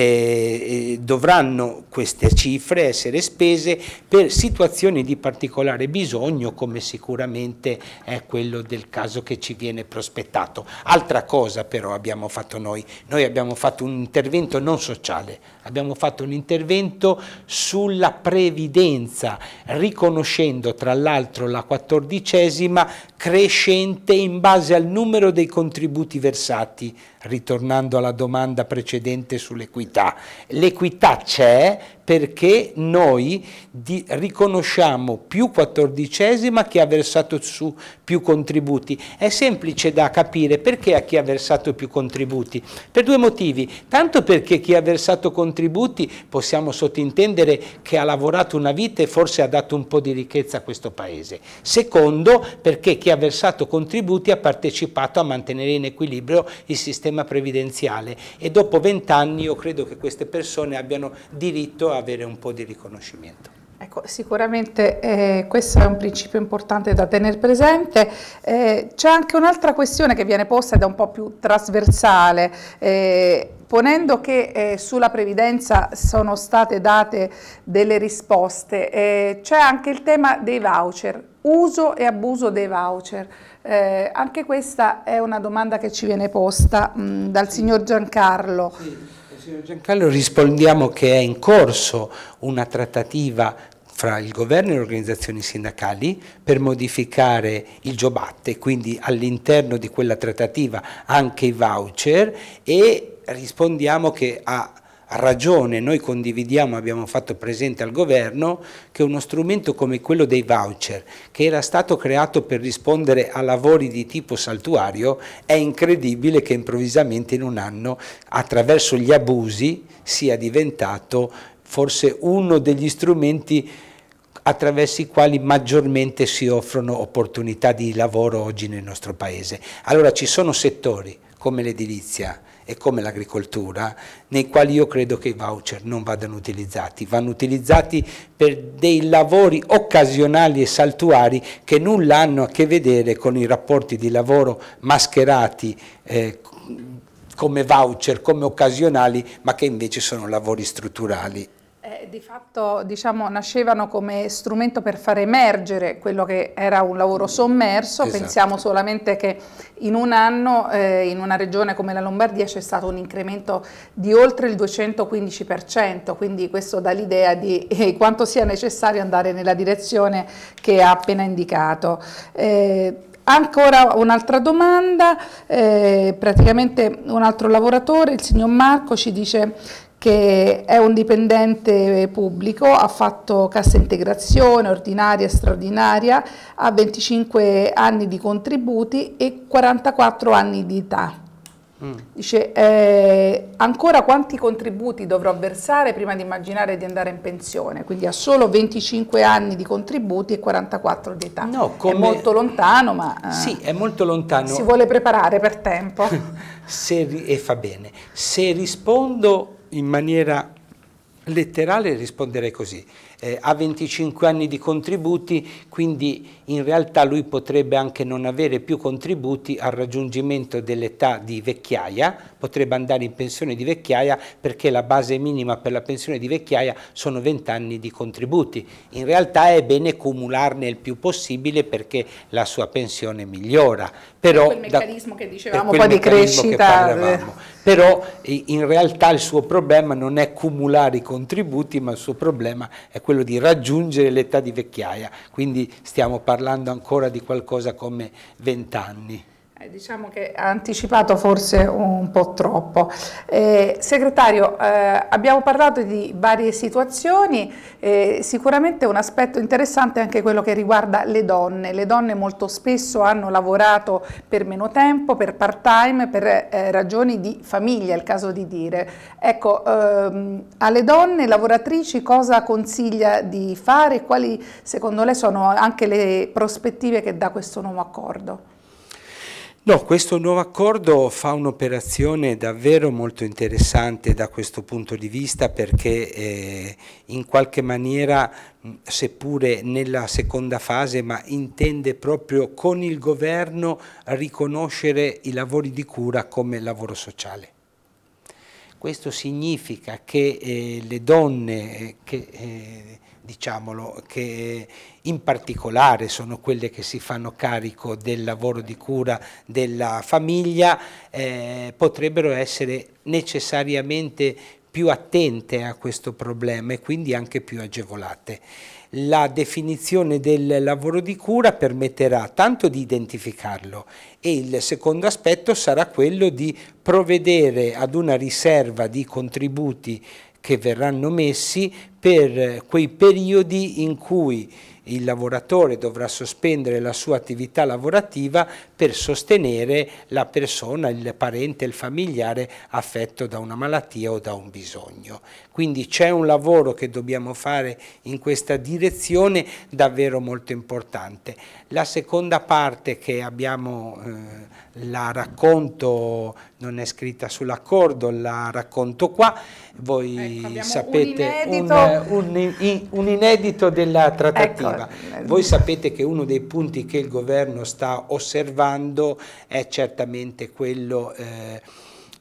eh dovranno queste cifre essere spese per situazioni di particolare bisogno bisogno come sicuramente è quello del caso che ci viene prospettato. Altra cosa però abbiamo fatto noi, noi abbiamo fatto un intervento non sociale, abbiamo fatto un intervento sulla previdenza, riconoscendo tra l'altro la quattordicesima crescente in base al numero dei contributi versati ritornando alla domanda precedente sull'equità. L'equità c'è perché noi di, riconosciamo più quattordicesima chi ha versato su più contributi. È semplice da capire perché a chi ha versato più contributi. Per due motivi. Tanto perché chi ha versato contributi possiamo sottintendere che ha lavorato una vita e forse ha dato un po' di ricchezza a questo Paese. Secondo perché chi ha versato contributi ha partecipato a mantenere in equilibrio il sistema sistema previdenziale e dopo vent'anni io credo che queste persone abbiano diritto a avere un po' di riconoscimento.
Ecco, sicuramente eh, questo è un principio importante da tenere presente. Eh, c'è anche un'altra questione che viene posta ed è un po' più trasversale. Eh, ponendo che eh, sulla previdenza sono state date delle risposte, eh, c'è anche il tema dei voucher, uso e abuso dei voucher. Eh, anche questa è una domanda che ci viene posta mh, dal signor Giancarlo. Sì
signor Giancarlo rispondiamo che è in corso una trattativa fra il governo e le organizzazioni sindacali per modificare il giobatte, quindi all'interno di quella trattativa anche i voucher e rispondiamo che a ragione noi condividiamo, abbiamo fatto presente al governo, che uno strumento come quello dei voucher, che era stato creato per rispondere a lavori di tipo saltuario, è incredibile che improvvisamente in un anno, attraverso gli abusi, sia diventato forse uno degli strumenti attraverso i quali maggiormente si offrono opportunità di lavoro oggi nel nostro Paese. Allora ci sono settori come l'edilizia, e come l'agricoltura, nei quali io credo che i voucher non vadano utilizzati, vanno utilizzati per dei lavori occasionali e saltuari che nulla hanno a che vedere con i rapporti di lavoro mascherati eh, come voucher, come occasionali, ma che invece sono lavori strutturali
di fatto diciamo, nascevano come strumento per far emergere quello che era un lavoro sommerso. Esatto. Pensiamo solamente che in un anno eh, in una regione come la Lombardia c'è stato un incremento di oltre il 215%, quindi questo dà l'idea di eh, quanto sia necessario andare nella direzione che ha appena indicato. Eh, Ancora un'altra domanda, eh, praticamente un altro lavoratore, il signor Marco, ci dice che è un dipendente pubblico, ha fatto cassa integrazione ordinaria e straordinaria, ha 25 anni di contributi e 44 anni di età. Mm. Dice, eh, ancora quanti contributi dovrò versare prima di immaginare di andare in pensione? Quindi ha solo 25 anni di contributi e 44 di età. No, come... È molto lontano, ma... Eh, sì,
è molto lontano. Si vuole
preparare per tempo.
Se, e fa bene. Se rispondo in maniera letterale risponderei così, eh, ha 25 anni di contributi, quindi in realtà lui potrebbe anche non avere più contributi al raggiungimento dell'età di vecchiaia, potrebbe andare in pensione di vecchiaia perché la base minima per la pensione di vecchiaia sono 20 anni di contributi. In realtà è bene cumularne il più possibile perché la sua pensione migliora. Però, per quel meccanismo da,
che dicevamo, un po' di crescita
però eh, in realtà il suo problema non è cumulare i contributi, ma il suo problema è quello di raggiungere l'età di vecchiaia, quindi stiamo parlando ancora di qualcosa come 20 anni. Eh, diciamo che ha anticipato forse un
po' troppo. Eh, segretario, eh, abbiamo parlato di varie situazioni, eh, sicuramente un aspetto interessante è anche quello che riguarda le donne. Le donne molto spesso hanno lavorato per meno tempo, per part time, per eh, ragioni di famiglia, è il caso di dire. Ecco, ehm, alle donne lavoratrici cosa consiglia di fare e quali secondo lei sono anche le prospettive che dà questo nuovo accordo?
No, questo nuovo accordo fa un'operazione davvero molto interessante da questo punto di vista perché eh, in qualche maniera, seppure nella seconda fase, ma intende proprio con il governo riconoscere i lavori di cura come lavoro sociale. Questo significa che eh, le donne eh, che... Eh, diciamolo, che in particolare sono quelle che si fanno carico del lavoro di cura della famiglia, eh, potrebbero essere necessariamente più attente a questo problema e quindi anche più agevolate la definizione del lavoro di cura permetterà tanto di identificarlo e il secondo aspetto sarà quello di provvedere ad una riserva di contributi che verranno messi per eh, quei periodi in cui il lavoratore dovrà sospendere la sua attività lavorativa per sostenere la persona, il parente, il familiare affetto da una malattia o da un bisogno. Quindi c'è un lavoro che dobbiamo fare in questa direzione davvero molto importante. La seconda parte che abbiamo, eh, la racconto, non è scritta sull'accordo, la racconto qua, voi ecco, sapete un inedito. Un, eh, un, un inedito, della trattativa. Ecco. Voi sapete che uno dei punti che il governo sta osservando è certamente quello eh,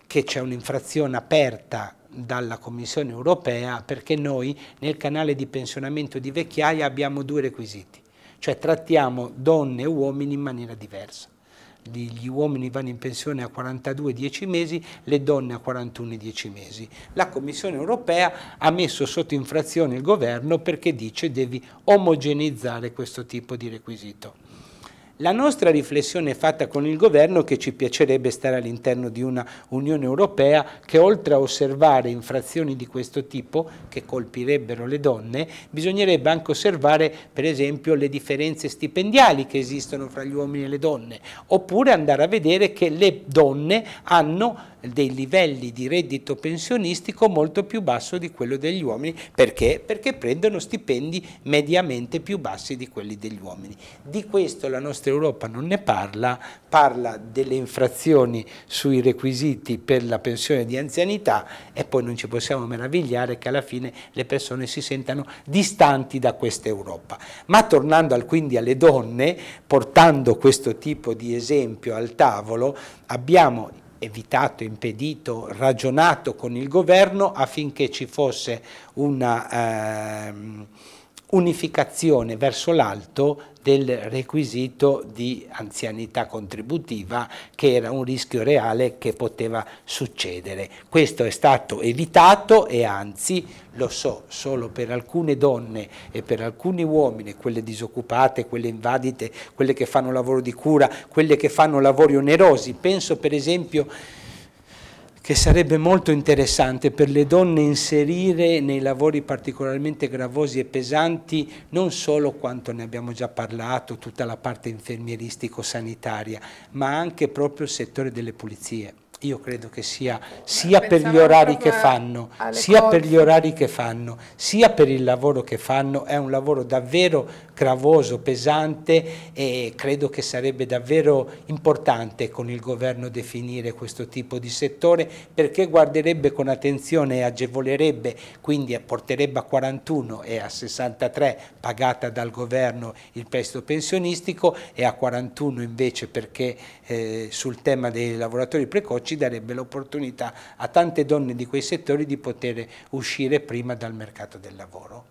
che c'è un'infrazione aperta dalla Commissione europea perché noi nel canale di pensionamento di vecchiaia abbiamo due requisiti, cioè trattiamo donne e uomini in maniera diversa. Gli uomini vanno in pensione a 42-10 mesi, le donne a 41-10 mesi. La Commissione europea ha messo sotto infrazione il governo perché dice devi omogeneizzare questo tipo di requisito. La nostra riflessione è fatta con il governo che ci piacerebbe stare all'interno di una Unione Europea che oltre a osservare infrazioni di questo tipo che colpirebbero le donne, bisognerebbe anche osservare per esempio le differenze stipendiali che esistono fra gli uomini e le donne, oppure andare a vedere che le donne hanno dei livelli di reddito pensionistico molto più basso di quello degli uomini, perché? Perché prendono stipendi mediamente più bassi di quelli degli uomini. Di questo la nostra nostra Europa non ne parla, parla delle infrazioni sui requisiti per la pensione di anzianità e poi non ci possiamo meravigliare che alla fine le persone si sentano distanti da questa Europa. Ma tornando al, quindi alle donne, portando questo tipo di esempio al tavolo, abbiamo evitato, impedito, ragionato con il governo affinché ci fosse una eh, unificazione verso l'alto del requisito di anzianità contributiva che era un rischio reale che poteva succedere. Questo è stato evitato e anzi lo so, solo per alcune donne e per alcuni uomini, quelle disoccupate, quelle invadite, quelle che fanno lavoro di cura, quelle che fanno lavori onerosi, penso per esempio che sarebbe molto interessante per le donne inserire nei lavori particolarmente gravosi e pesanti non solo quanto ne abbiamo già parlato, tutta la parte infermieristico-sanitaria, ma anche proprio il settore delle pulizie io credo che sia eh, sia Pensavo per gli orari che fanno, sia cose. per gli orari che fanno, sia per il lavoro che fanno, è un lavoro davvero gravoso, pesante e credo che sarebbe davvero importante con il governo definire questo tipo di settore perché guarderebbe con attenzione e agevolerebbe, quindi porterebbe a 41 e a 63 pagata dal governo il prestito pensionistico e a 41 invece perché eh, sul tema dei lavoratori precoci ci darebbe l'opportunità a tante donne di quei settori di poter uscire prima dal mercato del lavoro.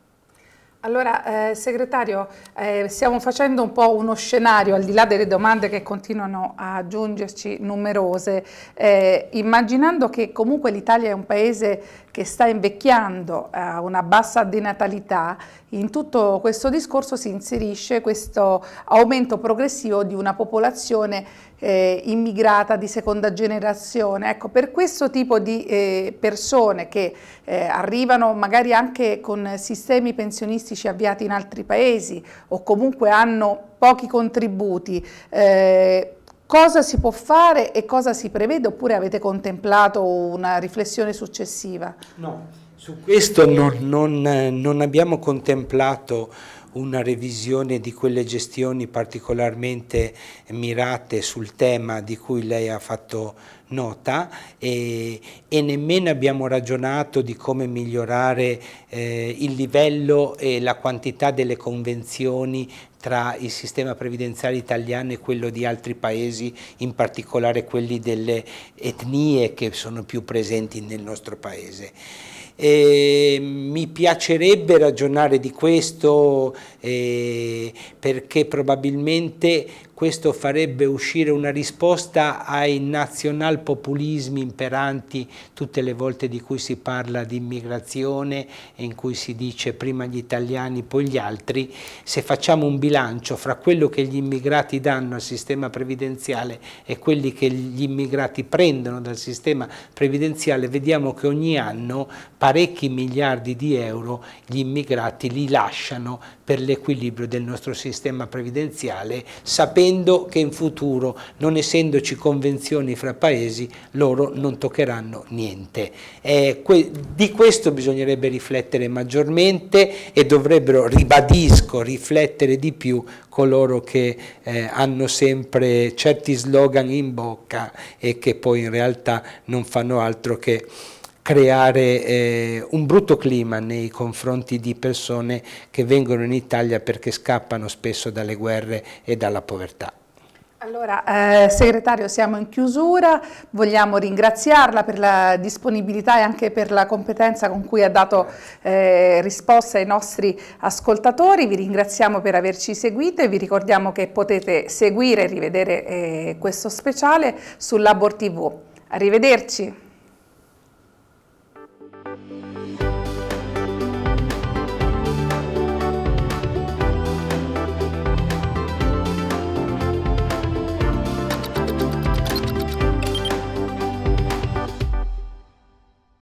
Allora, eh, segretario, eh, stiamo facendo un po' uno scenario, al di là delle domande che continuano a giungerci numerose, eh, immaginando che comunque l'Italia è un paese che sta invecchiando a eh, una bassa denatalità, in tutto questo discorso si inserisce questo aumento progressivo di una popolazione eh, immigrata di seconda generazione. Ecco, per questo tipo di eh, persone che eh, arrivano magari anche con sistemi pensionistici avviati in altri paesi o comunque hanno pochi contributi, eh, cosa si può fare e cosa si prevede oppure avete contemplato una riflessione successiva?
No, su questo non, non, non abbiamo contemplato una revisione di quelle gestioni particolarmente mirate sul tema di cui lei ha fatto nota e, e, nemmeno abbiamo ragionato di come migliorare eh, il livello e la quantità delle convenzioni tra il sistema previdenziale italiano e quello di altri paesi, in particolare quelli delle etnie che sono più presenti nel nostro paese. E mi piacerebbe ragionare di questo eh, perché probabilmente questo farebbe uscire una risposta ai nazionalpopulismi imperanti tutte le volte di cui si parla di immigrazione e in cui si dice prima gli italiani poi gli altri, se facciamo un bilancio fra quello che gli immigrati danno al sistema previdenziale e quelli che gli immigrati prendono dal sistema previdenziale, vediamo che ogni anno parecchi miliardi di euro gli immigrati li lasciano per l'equilibrio del nostro sistema previdenziale, sapendo temendo che in futuro, non essendoci convenzioni fra paesi, loro non toccheranno niente. Eh, que di questo bisognerebbe riflettere maggiormente e dovrebbero, ribadisco, riflettere di più coloro che eh, hanno sempre certi slogan in bocca e che poi in realtà non fanno altro che creare eh, un brutto clima nei confronti di persone che vengono in Italia perché scappano spesso dalle guerre e dalla povertà.
Allora, eh, segretario, siamo in chiusura, vogliamo ringraziarla per la disponibilità e anche per la competenza con cui ha dato eh, risposta ai nostri ascoltatori, vi ringraziamo per averci seguito e vi ricordiamo che potete seguire e rivedere eh, questo speciale sull'Abor TV. Arrivederci!